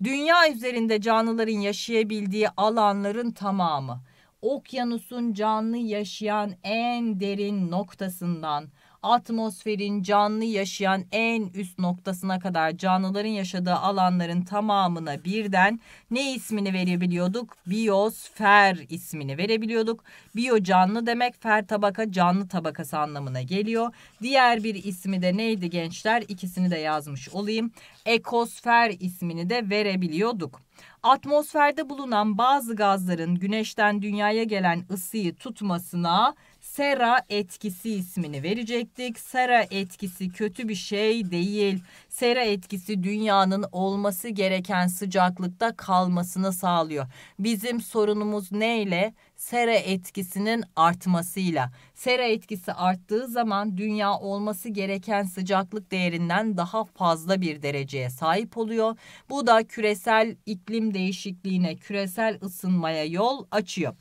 Dünya üzerinde canlıların yaşayabildiği alanların tamamı okyanusun canlı yaşayan en derin noktasından atmosferin canlı yaşayan en üst noktasına kadar canlıların yaşadığı alanların tamamına birden ne ismini verebiliyorduk? Biosfer ismini verebiliyorduk. Biyo canlı demek fer tabaka canlı tabakası anlamına geliyor. Diğer bir ismi de neydi gençler? İkisini de yazmış olayım. Ekosfer ismini de verebiliyorduk atmosferde bulunan bazı gazların güneşten dünyaya gelen ısıyı tutmasına sera etkisi ismini verecektik. Sera etkisi kötü bir şey değil. Sera etkisi dünyanın olması gereken sıcaklıkta kalmasını sağlıyor. Bizim sorunumuz neyle? sera etkisinin artmasıyla. Sera etkisi arttığı zaman dünya olması gereken sıcaklık değerinden daha fazla bir dereceye sahip oluyor. Bu da küresel iklim değişikliğine, küresel ısınmaya yol açıyor.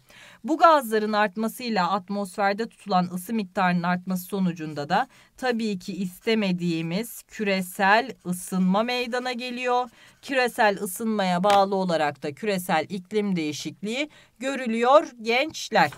Bu gazların artmasıyla atmosferde tutulan ısı miktarının artması sonucunda da tabii ki istemediğimiz küresel ısınma meydana geliyor. Küresel ısınmaya bağlı olarak da küresel iklim değişikliği görülüyor gençler.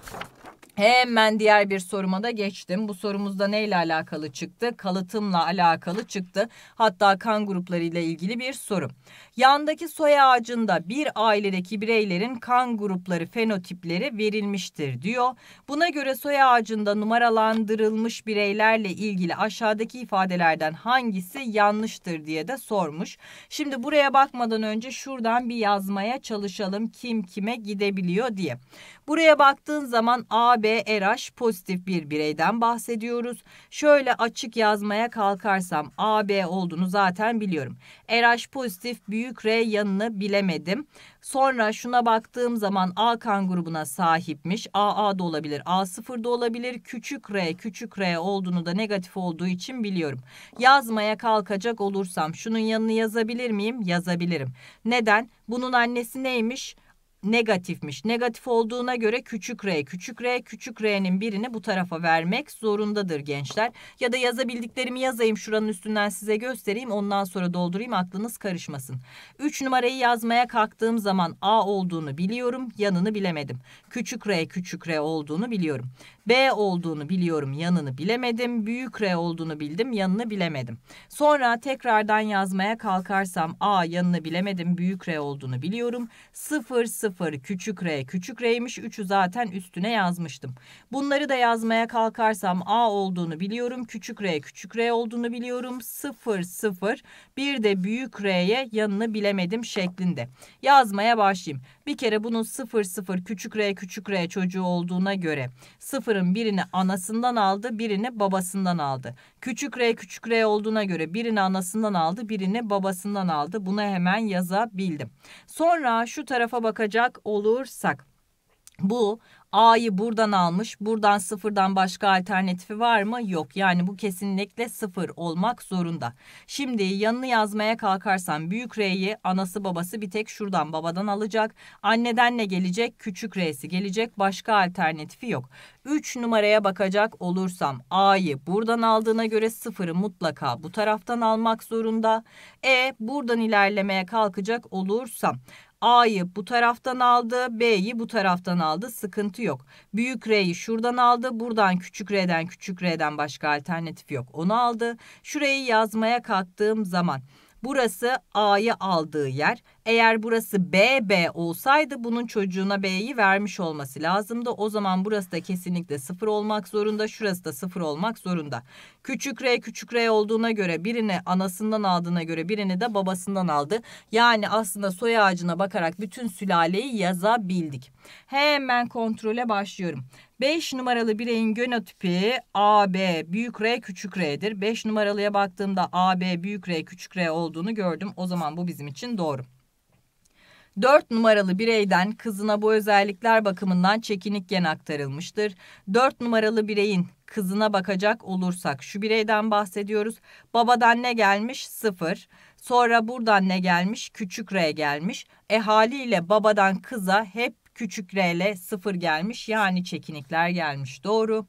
Hemen diğer bir soruma da geçtim. Bu sorumuzda neyle alakalı çıktı? Kalıtımla alakalı çıktı. Hatta kan grupları ile ilgili bir soru. Yandaki soy ağacında bir ailedeki bireylerin kan grupları fenotipleri verilmiştir diyor. Buna göre soy ağacında numaralandırılmış bireylerle ilgili aşağıdaki ifadelerden hangisi yanlıştır diye de sormuş. Şimdi buraya bakmadan önce şuradan bir yazmaya çalışalım kim kime gidebiliyor diye. Buraya baktığın zaman A, B, RH pozitif bir bireyden bahsediyoruz. Şöyle açık yazmaya kalkarsam AB olduğunu zaten biliyorum. RH pozitif büyük R yanını bilemedim. Sonra şuna baktığım zaman A kan grubuna sahipmiş. AA da olabilir, A0 da olabilir. Küçük R, küçük R olduğunu da negatif olduğu için biliyorum. Yazmaya kalkacak olursam şunun yanını yazabilir miyim? Yazabilirim. Neden? Bunun annesi neymiş? negatifmiş. Negatif olduğuna göre küçük r, küçük r, küçük r'nin birini bu tarafa vermek zorundadır gençler. Ya da yazabildiklerimi yazayım şuranın üstünden size göstereyim ondan sonra doldurayım aklınız karışmasın. 3 numarayı yazmaya kalktığım zaman a olduğunu biliyorum yanını bilemedim. Küçük r, küçük r olduğunu biliyorum. B olduğunu biliyorum yanını bilemedim. Büyük R olduğunu bildim yanını bilemedim. Sonra tekrardan yazmaya kalkarsam A yanını bilemedim. Büyük R olduğunu biliyorum. 0 0 küçük R küçük R'ymiş. 3'ü zaten üstüne yazmıştım. Bunları da yazmaya kalkarsam A olduğunu biliyorum. Küçük R küçük R olduğunu biliyorum. 0 0 bir de büyük R'ye yanını bilemedim şeklinde. Yazmaya başlayayım. Bir kere bunun 0 0 küçük r küçük r çocuğu olduğuna göre sıfırın birini anasından aldı birini babasından aldı. Küçük r küçük r olduğuna göre birini anasından aldı birini babasından aldı. buna hemen yazabildim. Sonra şu tarafa bakacak olursak bu A'yı buradan almış. Buradan sıfırdan başka alternatifi var mı? Yok. Yani bu kesinlikle sıfır olmak zorunda. Şimdi yanını yazmaya kalkarsam, büyük R'yi anası babası bir tek şuradan babadan alacak. Anneden ne gelecek? Küçük R'si gelecek. Başka alternatifi yok. 3 numaraya bakacak olursam A'yı buradan aldığına göre sıfırı mutlaka bu taraftan almak zorunda. E buradan ilerlemeye kalkacak olursam A'yı bu taraftan aldı, B'yi bu taraftan aldı. Sıkıntı yok. Büyük R'yi şuradan aldı. Buradan küçük R'den küçük R'den başka alternatif yok. Onu aldı. Şurayı yazmaya kalktığım zaman Burası A'yı aldığı yer. Eğer burası BB olsaydı bunun çocuğuna B'yi vermiş olması lazımdı. O zaman burası da kesinlikle sıfır olmak zorunda. Şurası da sıfır olmak zorunda. Küçük R küçük R olduğuna göre birini anasından aldığına göre birini de babasından aldı. Yani aslında soy ağacına bakarak bütün sülaleyi yazabildik. Hemen kontrole başlıyorum. 5 numaralı bireyin genotipi AB büyük R küçük R'dir. 5 numaralıya baktığımda AB büyük R küçük R olduğunu gördüm. O zaman bu bizim için doğru. 4 numaralı bireyden kızına bu özellikler bakımından çekinik gen aktarılmıştır. 4 numaralı bireyin kızına bakacak olursak şu bireyden bahsediyoruz. Babadan ne gelmiş? 0. Sonra buradan ne gelmiş? Küçük R gelmiş. E haliyle babadan kıza hep Küçük R ile 0 gelmiş yani çekinikler gelmiş doğru.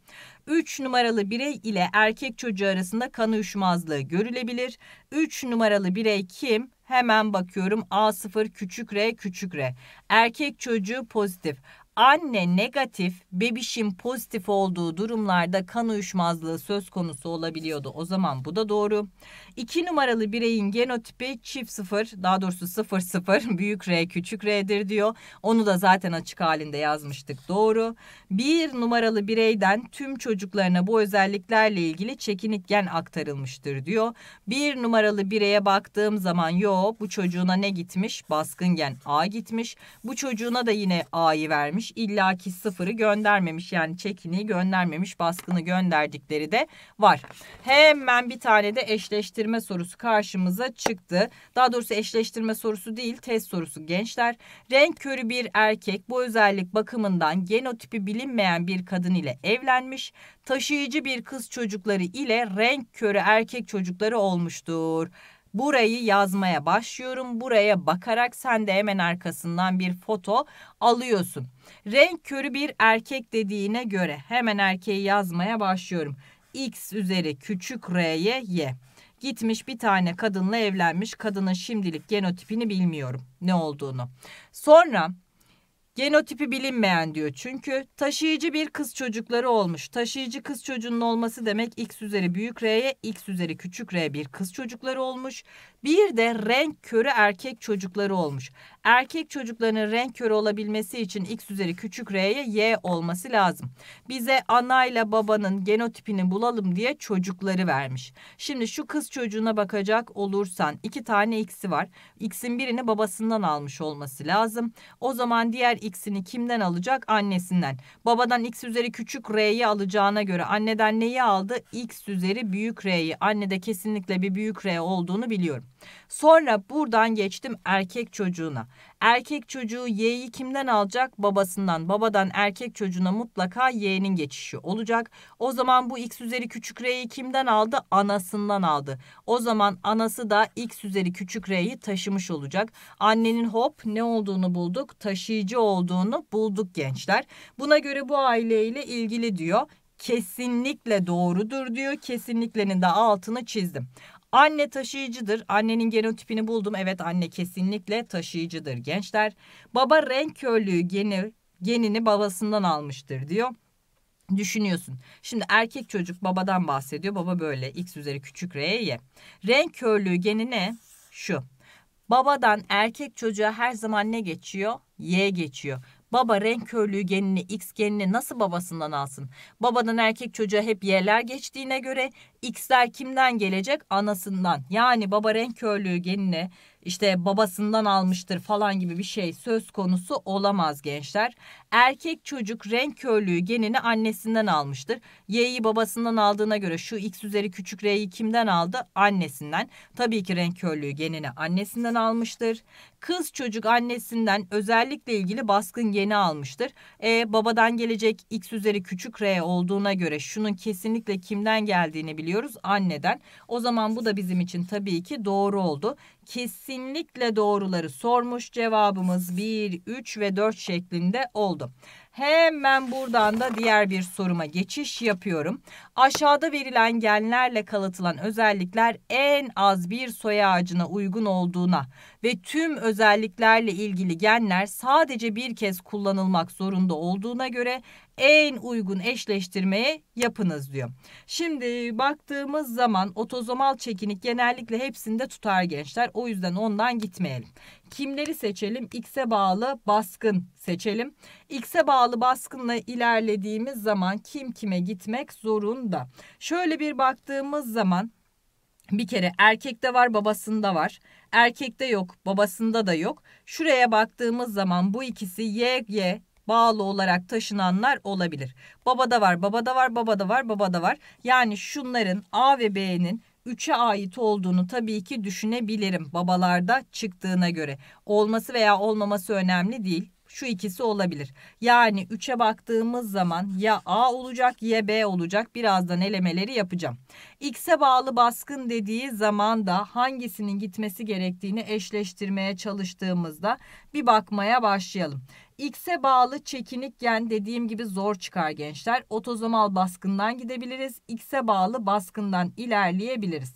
3 numaralı birey ile erkek çocuğu arasında kan uyuşmazlığı görülebilir. 3 numaralı birey kim? Hemen bakıyorum A0 küçük R küçük R. Erkek çocuğu pozitif anne negatif, bebişin pozitif olduğu durumlarda kan uyuşmazlığı söz konusu olabiliyordu. O zaman bu da doğru. 2 numaralı bireyin genotipi çift sıfır, daha doğrusu sıfır sıfır, büyük R küçük R'dir diyor. Onu da zaten açık halinde yazmıştık. Doğru. 1 numaralı bireyden tüm çocuklarına bu özelliklerle ilgili çekinik gen aktarılmıştır diyor. 1 numaralı bireye baktığım zaman yo bu çocuğuna ne gitmiş? Baskın gen A gitmiş. Bu çocuğuna da yine A'yı vermiş göndermemiş. illaki sıfırı göndermemiş. Yani çekini göndermemiş. Baskını gönderdikleri de var. Hemen bir tane de eşleştirme sorusu karşımıza çıktı. Daha doğrusu eşleştirme sorusu değil test sorusu gençler. Renk körü bir erkek bu özellik bakımından genotipi bilinmeyen bir kadın ile evlenmiş. Taşıyıcı bir kız çocukları ile renk körü erkek çocukları olmuştur. Burayı yazmaya başlıyorum. Buraya bakarak sen de hemen arkasından bir foto alıyorsun. Renk körü bir erkek dediğine göre hemen erkeği yazmaya başlıyorum. X üzeri küçük R'ye Y. Gitmiş bir tane kadınla evlenmiş. Kadının şimdilik genotipini bilmiyorum ne olduğunu. Sonra Genotipi bilinmeyen diyor çünkü taşıyıcı bir kız çocukları olmuş. Taşıyıcı kız çocuğunun olması demek x üzeri büyük R'ye x üzeri küçük R bir kız çocukları olmuş. Bir de renk körü erkek çocukları olmuş. Erkek çocuklarının renk körü olabilmesi için x üzeri küçük r'ye y olması lazım. Bize anayla babanın genotipini bulalım diye çocukları vermiş. Şimdi şu kız çocuğuna bakacak olursan iki tane x'i var. X'in birini babasından almış olması lazım. O zaman diğer x'ini kimden alacak? Annesinden. Babadan x üzeri küçük r'yi alacağına göre anneden neyi aldı? x üzeri büyük r'yi. Annede kesinlikle bir büyük r olduğunu biliyorum. Sonra buradan geçtim erkek çocuğuna. Erkek çocuğu Y'yi kimden alacak? Babasından. Babadan erkek çocuğuna mutlaka Y'nin geçişi olacak. O zaman bu X üzeri küçük R'yi kimden aldı? Anasından aldı. O zaman anası da X üzeri küçük R'yi taşımış olacak. Annenin hop ne olduğunu bulduk? Taşıyıcı olduğunu bulduk gençler. Buna göre bu aileyle ilgili diyor kesinlikle doğrudur diyor. Kesinliklenin de altını çizdim. Anne taşıyıcıdır. Annenin genotipini buldum. Evet anne kesinlikle taşıyıcıdır gençler. Baba renk körlüğü geni, genini babasından almıştır diyor düşünüyorsun. Şimdi erkek çocuk babadan bahsediyor. Baba böyle x üzeri küçük r'ye y. Renk körlüğü geni ne? Şu. Babadan erkek çocuğa her zaman ne geçiyor? Y geçiyor. Baba renk körlüğü genini X genini nasıl babasından alsın? Babadan erkek çocuğa hep Y'ler geçtiğine göre X'ler kimden gelecek? Anasından. Yani baba renk körlüğü genini işte babasından almıştır falan gibi bir şey söz konusu olamaz gençler. Erkek çocuk renk körlüğü genini annesinden almıştır. Y'yi babasından aldığına göre şu X üzeri küçük R'yi kimden aldı? Annesinden. Tabii ki renk körlüğü genini annesinden almıştır. Kız çocuk annesinden özellikle ilgili baskın yeni almıştır. E, babadan gelecek x üzeri küçük r olduğuna göre şunun kesinlikle kimden geldiğini biliyoruz. Anneden. O zaman bu da bizim için tabii ki doğru oldu. Kesinlikle doğruları sormuş. Cevabımız 1, 3 ve 4 şeklinde oldu. Hemen buradan da diğer bir soruma geçiş yapıyorum. Aşağıda verilen genlerle kalıtılan özellikler en az bir soy ağacına uygun olduğuna ve tüm özelliklerle ilgili genler sadece bir kez kullanılmak zorunda olduğuna göre en uygun eşleştirmeye yapınız diyor. Şimdi baktığımız zaman otozomal çekinik genellikle hepsinde tutar gençler. O yüzden ondan gitmeyelim. Kimleri seçelim? X'e bağlı baskın seçelim. X'e bağlı baskınla ilerlediğimiz zaman kim kime gitmek zorunda. Şöyle bir baktığımız zaman bir kere erkekte var babasında var. Erkekte yok babasında da yok. Şuraya baktığımız zaman bu ikisi YY bağlı olarak taşınanlar olabilir. Babada var, babada var, babada var, babada var. Yani şunların A ve B'nin 3'e ait olduğunu tabii ki düşünebilirim babalarda çıktığına göre. Olması veya olmaması önemli değil. Şu ikisi olabilir. Yani 3'e baktığımız zaman ya A olacak ya B olacak. Birazdan elemeleri yapacağım. X'e bağlı baskın dediği zaman da hangisinin gitmesi gerektiğini eşleştirmeye çalıştığımızda bir bakmaya başlayalım. X'e bağlı çekinik gen dediğim gibi zor çıkar gençler. Otozomal baskından gidebiliriz. X'e bağlı baskından ilerleyebiliriz.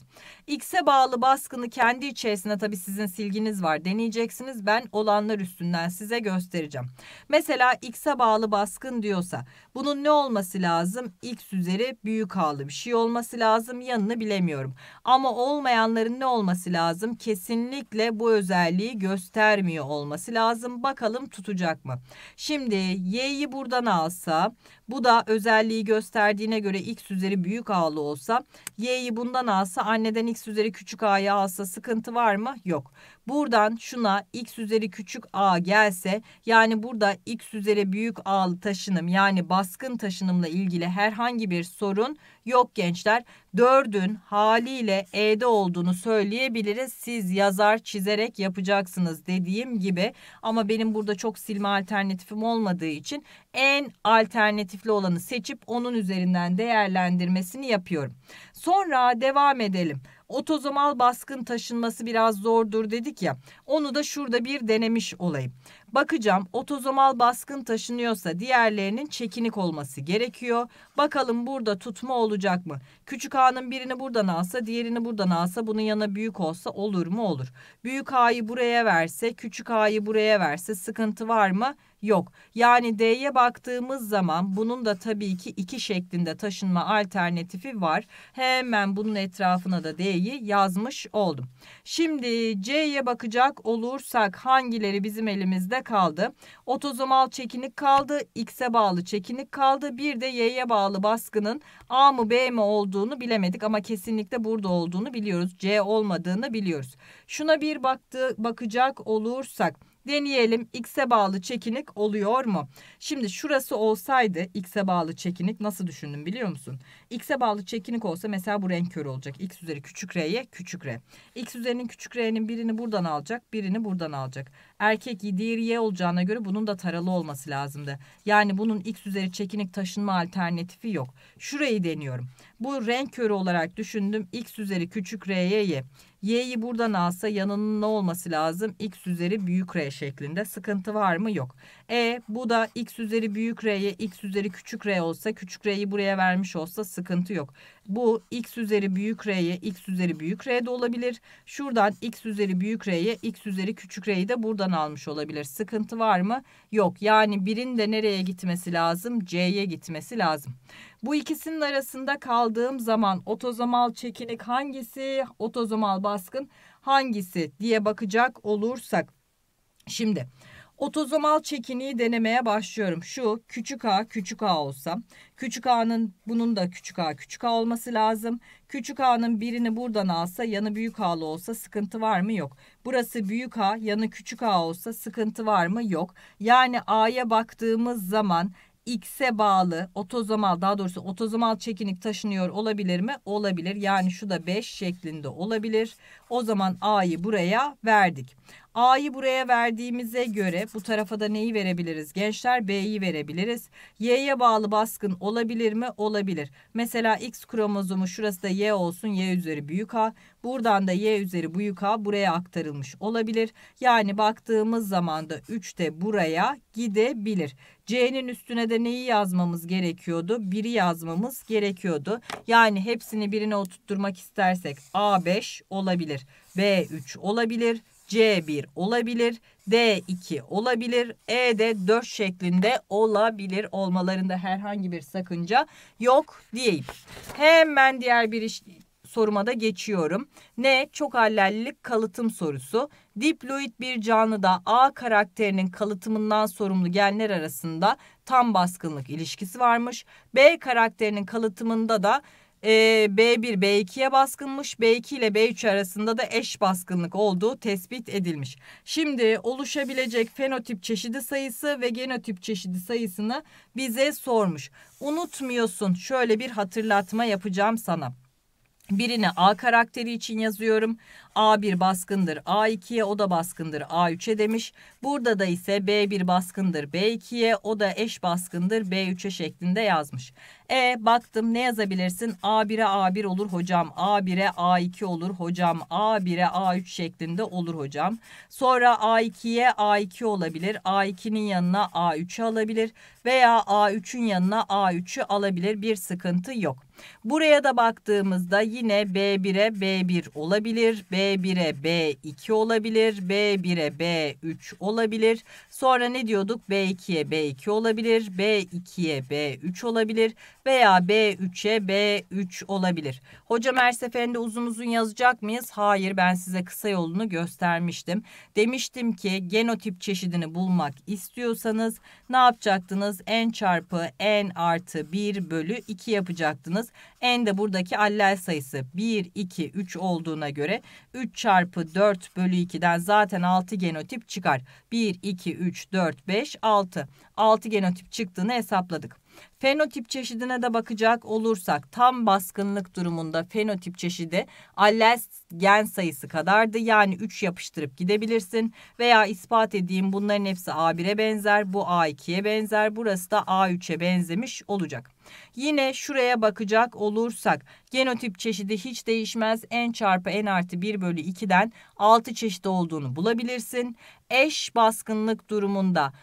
X'e bağlı baskını kendi içerisinde tabii sizin silginiz var. Deneyeceksiniz. Ben olanlar üstünden size göstereceğim. Mesela X'e bağlı baskın diyorsa bunun ne olması lazım? X üzeri büyük A'lı bir şey olması lazım lazım yanını bilemiyorum. Ama olmayanların ne olması lazım? Kesinlikle bu özelliği göstermiyor olması lazım. Bakalım tutacak mı? Şimdi y'yi buradan alsa bu da özelliği gösterdiğine göre x üzeri büyük a'lı olsa y'yi bundan alsa anneden x üzeri küçük a'ya alsa sıkıntı var mı? Yok. Buradan şuna x üzeri küçük a gelse yani burada x üzeri büyük a'lı taşınım yani baskın taşınımla ilgili herhangi bir sorun yok gençler. 4'ün haliyle e'de olduğunu söyleyebiliriz. Siz yazar çizerek yapacaksınız dediğim gibi ama benim burada çok silme alternatifim olmadığı için en alternatifli olanı seçip onun üzerinden değerlendirmesini yapıyorum. Sonra devam edelim. Otozomal baskın taşınması biraz zordur dedik ya. Onu da şurada bir denemiş olayım. Bakacağım otozomal baskın taşınıyorsa diğerlerinin çekinik olması gerekiyor. Bakalım burada tutma olacak mı? Küçük A'nın birini buradan alsa diğerini buradan alsa bunun yanına büyük olsa olur mu olur. Büyük A'yı buraya verse küçük A'yı buraya verse sıkıntı var mı? yok. Yani D'ye baktığımız zaman bunun da tabii ki iki şeklinde taşınma alternatifi var. Hemen bunun etrafına da D'yi yazmış oldum. Şimdi C'ye bakacak olursak hangileri bizim elimizde kaldı? Otozomal çekinik kaldı, X'e bağlı çekinik kaldı. Bir de Y'ye bağlı baskının A mı B mi olduğunu bilemedik ama kesinlikle burada olduğunu biliyoruz. C olmadığını biliyoruz. Şuna bir baktı bakacak olursak Deneyelim x'e bağlı çekinik oluyor mu? Şimdi şurası olsaydı x'e bağlı çekinik nasıl düşündüm biliyor musun? X'e bağlı çekinik olsa mesela bu renk körü olacak. X üzeri küçük R'ye küçük R. X üzerinin küçük R'nin birini buradan alacak birini buradan alacak. Erkek y diğeri Y olacağına göre bunun da taralı olması lazımdı. Yani bunun X üzeri çekinik taşınma alternatifi yok. Şurayı deniyorum. Bu renk körü olarak düşündüm. X üzeri küçük R'ye Y. Y'yi buradan alsa yanının ne olması lazım? X üzeri büyük R şeklinde. Sıkıntı var mı? Yok. E bu da X üzeri büyük R'ye X üzeri küçük R olsa küçük R'yi buraya vermiş olsa sıkıntı yok. Bu X üzeri büyük R'ye X üzeri büyük R de olabilir. Şuradan X üzeri büyük R'ye X üzeri küçük R'yi de buradan almış olabilir. Sıkıntı var mı? Yok. Yani birinin de nereye gitmesi lazım? C'ye gitmesi lazım. Bu ikisinin arasında kaldığım zaman otozomal çekinik hangisi, otozomal baskın hangisi diye bakacak olursak. Şimdi otozomal çekiniği denemeye başlıyorum. Şu küçük a küçük a olsa küçük a'nın bunun da küçük a küçük a olması lazım. Küçük a'nın birini buradan alsa yanı büyük a'lı olsa sıkıntı var mı? Yok. Burası büyük a yanı küçük a olsa sıkıntı var mı? Yok. Yani a'ya baktığımız zaman x'e bağlı otozomal daha doğrusu otozomal çekinik taşınıyor olabilir mi? Olabilir. Yani şu da 5 şeklinde olabilir. O zaman a'yı buraya verdik. A'yı buraya verdiğimize göre bu tarafa da neyi verebiliriz? Gençler B'yi verebiliriz. Y'ye bağlı baskın olabilir mi? Olabilir. Mesela X kromozomu şurası da Y olsun. Y üzeri büyük A. Buradan da Y üzeri büyük A buraya aktarılmış olabilir. Yani baktığımız zaman da 3 de buraya gidebilir. C'nin üstüne de neyi yazmamız gerekiyordu? 1'i yazmamız gerekiyordu. Yani hepsini birine oturtturmak istersek A5 olabilir. B3 olabilir. C1 olabilir, D2 olabilir, ED4 şeklinde olabilir olmalarında herhangi bir sakınca yok diyeyim. Hemen diğer bir iş, soruma da geçiyorum. Ne? Çok allellik kalıtım sorusu. Diploid bir canlıda A karakterinin kalıtımından sorumlu genler arasında tam baskınlık ilişkisi varmış. B karakterinin kalıtımında da B1 ee, B2'ye baskınmış. B2 ile B3 arasında da eş baskınlık olduğu tespit edilmiş. Şimdi oluşabilecek fenotip çeşidi sayısı ve genotip çeşidi sayısını bize sormuş. Unutmuyorsun. Şöyle bir hatırlatma yapacağım sana. Birine A karakteri için yazıyorum. A1 baskındır A2'ye o da baskındır A3'e demiş. Burada da ise B1 baskındır B2'ye o da eş baskındır B3'e şeklinde yazmış. E baktım ne yazabilirsin? A1'e A1 olur hocam. A1'e A2 olur hocam. A1'e A3 şeklinde olur hocam. Sonra A2'ye A2 olabilir. A2'nin yanına A3'ü alabilir veya A3'ün yanına A3'ü alabilir. Bir sıkıntı yok. Buraya da baktığımızda yine B1'e B1 olabilir, B1'e B2 olabilir, B1'e B3 olabilir. Sonra ne diyorduk? B2'ye B2 olabilir, B2'ye B3 olabilir veya B3'e B3 olabilir. Hocam her seferinde uzun uzun yazacak mıyız? Hayır ben size kısa yolunu göstermiştim. Demiştim ki genotip çeşidini bulmak istiyorsanız ne yapacaktınız? N çarpı N artı 1 bölü 2 yapacaktınız. N de buradaki allel sayısı 1, 2, 3 olduğuna göre 3 çarpı 4 bölü 2'den zaten 6 genotip çıkar. 1, 2, 3, 4, 5, 6. 6 genotip çıktığını hesapladık. Fenotip çeşidine de bakacak olursak tam baskınlık durumunda fenotip çeşidi allel gen sayısı kadardı. Yani 3 yapıştırıp gidebilirsin veya ispat edeyim bunların hepsi A1'e benzer, bu A2'ye benzer, burası da A3'e benzemiş olacak. Yine şuraya bakacak olursak genotip çeşidi hiç değişmez. N çarpı N artı 1 bölü 2'den 6 çeşit olduğunu bulabilirsin. Eş baskınlık durumunda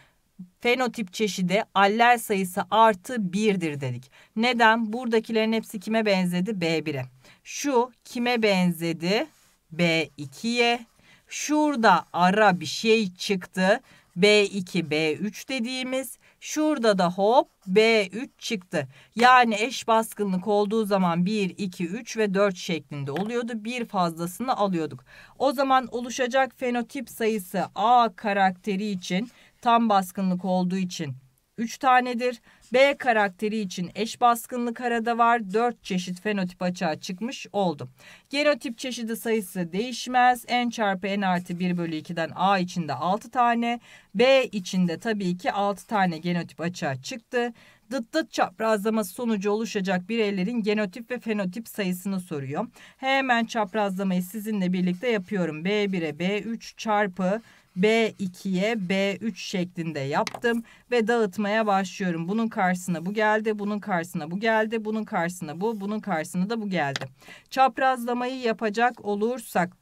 Fenotip çeşidi aller sayısı artı 1'dir dedik. Neden? Buradakilerin hepsi kime benzedi? B1'e. Şu kime benzedi? B2'ye. Şurada ara bir şey çıktı. B2, B3 dediğimiz. Şurada da hop B3 çıktı. Yani eş baskınlık olduğu zaman 1, 2, 3 ve 4 şeklinde oluyordu. Bir fazlasını alıyorduk. O zaman oluşacak fenotip sayısı A karakteri için tam baskınlık olduğu için 3 tanedir. B karakteri için eş baskınlık arada var. 4 çeşit fenotip açığa çıkmış oldu. Genotip çeşidi sayısı değişmez. N çarpı N artı 1 bölü 2'den A içinde 6 tane. B içinde tabii ki 6 tane genotip açığa çıktı. Dıt dıt çaprazlaması sonucu oluşacak bireylerin genotip ve fenotip sayısını soruyor. Hemen çaprazlamayı sizinle birlikte yapıyorum. B1'e B3 çarpı B2'ye B3 şeklinde yaptım ve dağıtmaya başlıyorum. Bunun karşısına bu geldi, bunun karşısına bu geldi, bunun karşısına bu, bunun karşısına da bu geldi. Çaprazlamayı yapacak olursak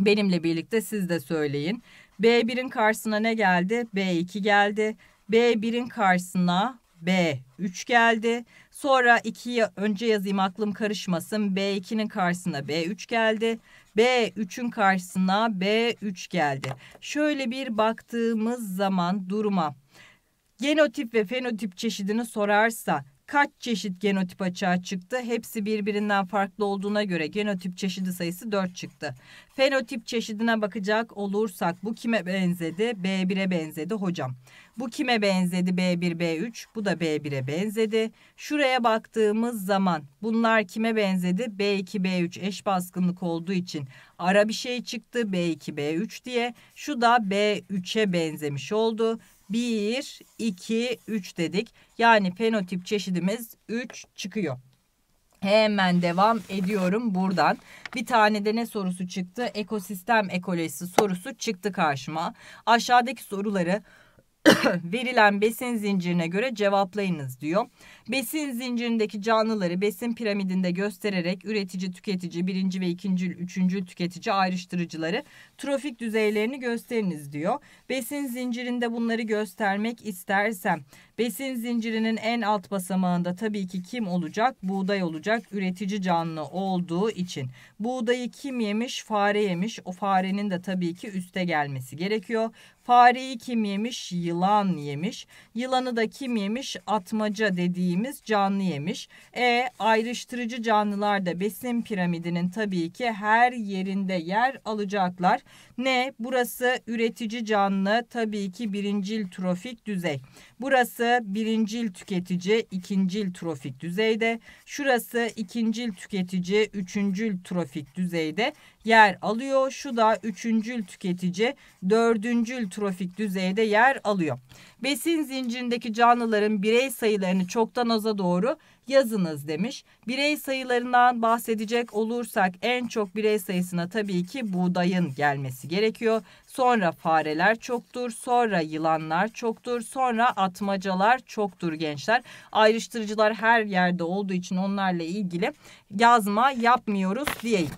benimle birlikte siz de söyleyin. B1'in karşısına ne geldi? B2 geldi. B1'in karşısına B3 geldi. Sonra 2'yi önce yazayım aklım karışmasın. B2'nin karşısına B3 geldi. B3'ün karşısına B3 geldi. Şöyle bir baktığımız zaman duruma genotip ve fenotip çeşidini sorarsa kaç çeşit genotip açığa çıktı? Hepsi birbirinden farklı olduğuna göre genotip çeşidi sayısı 4 çıktı. Fenotip çeşidine bakacak olursak bu kime benzedi? B1'e benzedi hocam. Bu kime benzedi? B1, B3. Bu da B1'e benzedi. Şuraya baktığımız zaman bunlar kime benzedi? B2, B3 eş baskınlık olduğu için ara bir şey çıktı. B2, B3 diye. Şu da B3'e benzemiş oldu. 1, 2, 3 dedik. Yani fenotip çeşidimiz 3 çıkıyor. Hemen devam ediyorum buradan. Bir tane de ne sorusu çıktı? Ekosistem ekolojisi sorusu çıktı karşıma. Aşağıdaki soruları verilen besin zincirine göre cevaplayınız diyor. Besin zincirindeki canlıları besin piramidinde göstererek üretici, tüketici, birinci ve ikinci, üçüncü tüketici ayrıştırıcıları trofik düzeylerini gösteriniz diyor. Besin zincirinde bunları göstermek istersem Besin zincirinin en alt basamağında tabii ki kim olacak? Buğday olacak. Üretici canlı olduğu için. Buğdayı kim yemiş? Fare yemiş. O farenin de tabii ki üste gelmesi gerekiyor. Fareyi kim yemiş? Yılan yemiş. Yılanı da kim yemiş? Atmaca dediğimiz canlı yemiş. E ayrıştırıcı canlılar da besin piramidinin tabii ki her yerinde yer alacaklar. Ne? Burası üretici canlı tabii ki birincil trofik düzey. Burası birincil tüketici, ikincil trofik düzeyde. Şurası ikincil tüketici, üçüncül trofik düzeyde yer alıyor. Şu da üçüncül tüketici, dördüncül trofik düzeyde yer alıyor. Besin zincirindeki canlıların birey sayılarını çoktan aza doğru yazınız demiş. Birey sayılarından bahsedecek olursak en çok birey sayısına tabii ki buğdayın gelmesi gerekiyor. Sonra fareler çoktur, sonra yılanlar çoktur, sonra atmacalar çoktur gençler. Ayrıştırıcılar her yerde olduğu için onlarla ilgili yazma yapmıyoruz diyeyim.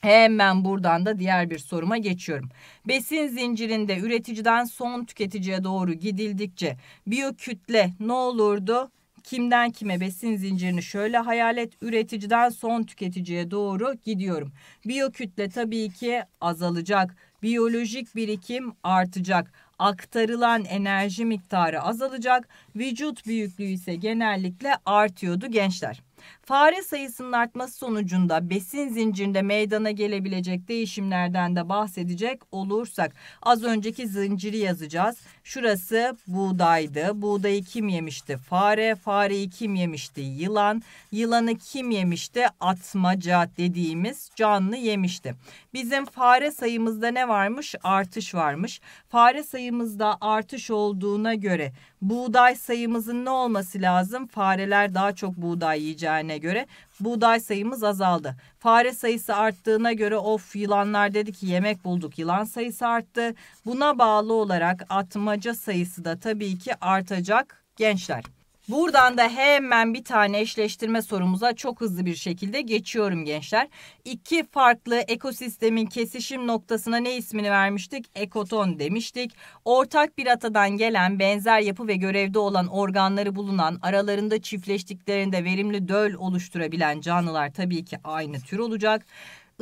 Hemen buradan da diğer bir soruma geçiyorum. Besin zincirinde üreticiden son tüketiciye doğru gidildikçe biyokütle ne olurdu? kimden kime besin zincirini şöyle hayal et. Üreticiden son tüketiciye doğru gidiyorum. Biyokütle tabii ki azalacak. Biyolojik birikim artacak. Aktarılan enerji miktarı azalacak. Vücut büyüklüğü ise genellikle artıyordu gençler. Fare sayısının artması sonucunda besin zincirinde meydana gelebilecek değişimlerden de bahsedecek olursak az önceki zinciri yazacağız. Şurası buğdaydı. Buğdayı kim yemişti? Fare. Fareyi kim yemişti? Yılan. Yılanı kim yemişti? Atmaca dediğimiz canlı yemişti. Bizim fare sayımızda ne varmış? Artış varmış. Fare sayımızda artış olduğuna göre buğday sayımızın ne olması lazım? Fareler daha çok buğday yiyeceğine göre buğday sayımız azaldı. Fare sayısı arttığına göre of yılanlar dedi ki yemek bulduk yılan sayısı arttı. Buna bağlı olarak atmaca sayısı da tabii ki artacak gençler. Buradan da hemen bir tane eşleştirme sorumuza çok hızlı bir şekilde geçiyorum gençler. İki farklı ekosistemin kesişim noktasına ne ismini vermiştik? Ekoton demiştik. Ortak bir atadan gelen benzer yapı ve görevde olan organları bulunan aralarında çiftleştiklerinde verimli döl oluşturabilen canlılar tabii ki aynı tür olacak.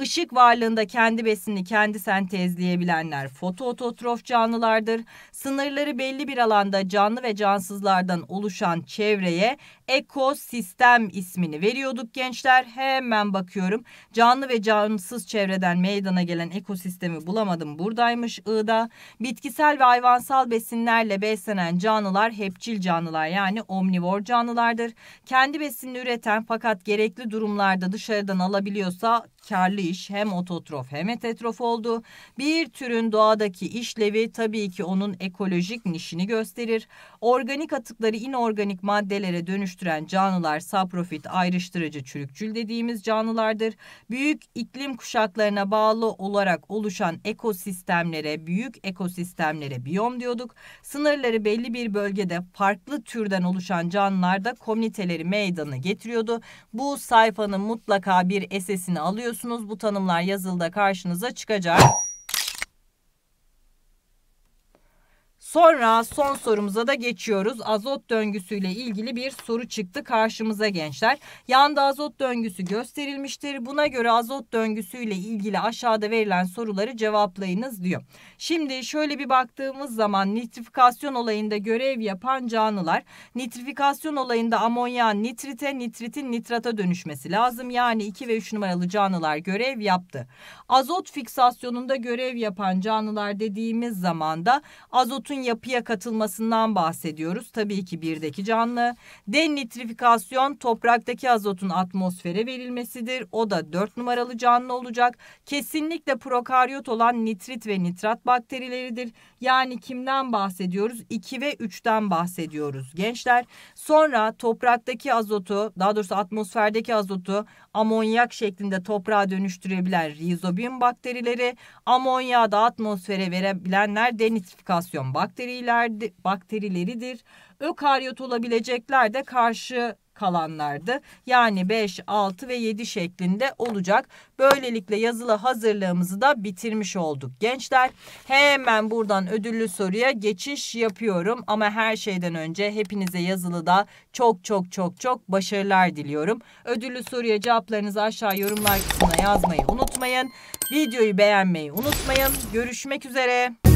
Işık varlığında kendi besini kendi sentezleyebilenler fotoototrof canlılardır. Sınırları belli bir alanda canlı ve cansızlardan oluşan çevreye ekosistem ismini veriyorduk gençler. Hemen bakıyorum. Canlı ve cansız çevreden meydana gelen ekosistemi bulamadım. Buradaymış I'da. Bitkisel ve hayvansal besinlerle beslenen canlılar hepçil canlılar yani omnivor canlılardır. Kendi besini üreten fakat gerekli durumlarda dışarıdan alabiliyorsa karlı iş hem ototrof hem heterotrof oldu. Bir türün doğadaki işlevi tabii ki onun ekolojik nişini gösterir. Organik atıkları inorganik maddelere dönüştürülmüştür dönüştüren canlılar saprofit, ayrıştırıcı, çürükçül dediğimiz canlılardır. Büyük iklim kuşaklarına bağlı olarak oluşan ekosistemlere, büyük ekosistemlere biyom diyorduk. Sınırları belli bir bölgede farklı türden oluşan canlılar da komüniteleri meydana getiriyordu. Bu sayfanın mutlaka bir esesini alıyorsunuz. Bu tanımlar yazılda karşınıza çıkacak. Sonra son sorumuza da geçiyoruz. Azot döngüsüyle ilgili bir soru çıktı karşımıza gençler. Yanda azot döngüsü gösterilmiştir. Buna göre azot döngüsüyle ilgili aşağıda verilen soruları cevaplayınız diyor. Şimdi şöyle bir baktığımız zaman nitrifikasyon olayında görev yapan canlılar nitrifikasyon olayında amonyağın nitrite, nitritin nitrata dönüşmesi lazım. Yani 2 ve 3 numaralı canlılar görev yaptı. Azot fiksasyonunda görev yapan canlılar dediğimiz zaman da azotun yapıya katılmasından bahsediyoruz. Tabii ki birdeki canlı. Denitrifikasyon topraktaki azotun atmosfere verilmesidir. O da 4 numaralı canlı olacak. Kesinlikle prokaryot olan nitrit ve nitrat bakterileridir. Yani kimden bahsediyoruz? 2 ve 3'ten bahsediyoruz gençler. Sonra topraktaki azotu daha doğrusu atmosferdeki azotu amonyak şeklinde toprağa dönüştürebilen rizobiyum bakterileri, amonyağı da atmosfere verebilenler denitrifikasyon bakterileri bakterilerdi, bakterileridir. Ökaryot olabilecekler de karşı kalanlardı. Yani 5, 6 ve 7 şeklinde olacak. Böylelikle yazılı hazırlığımızı da bitirmiş olduk gençler. Hemen buradan ödüllü soruya geçiş yapıyorum. Ama her şeyden önce hepinize yazılıda çok çok çok çok başarılar diliyorum. Ödüllü soruya cevaplarınızı aşağı yorumlar kısmına yazmayı unutmayın. Videoyu beğenmeyi unutmayın. Görüşmek üzere.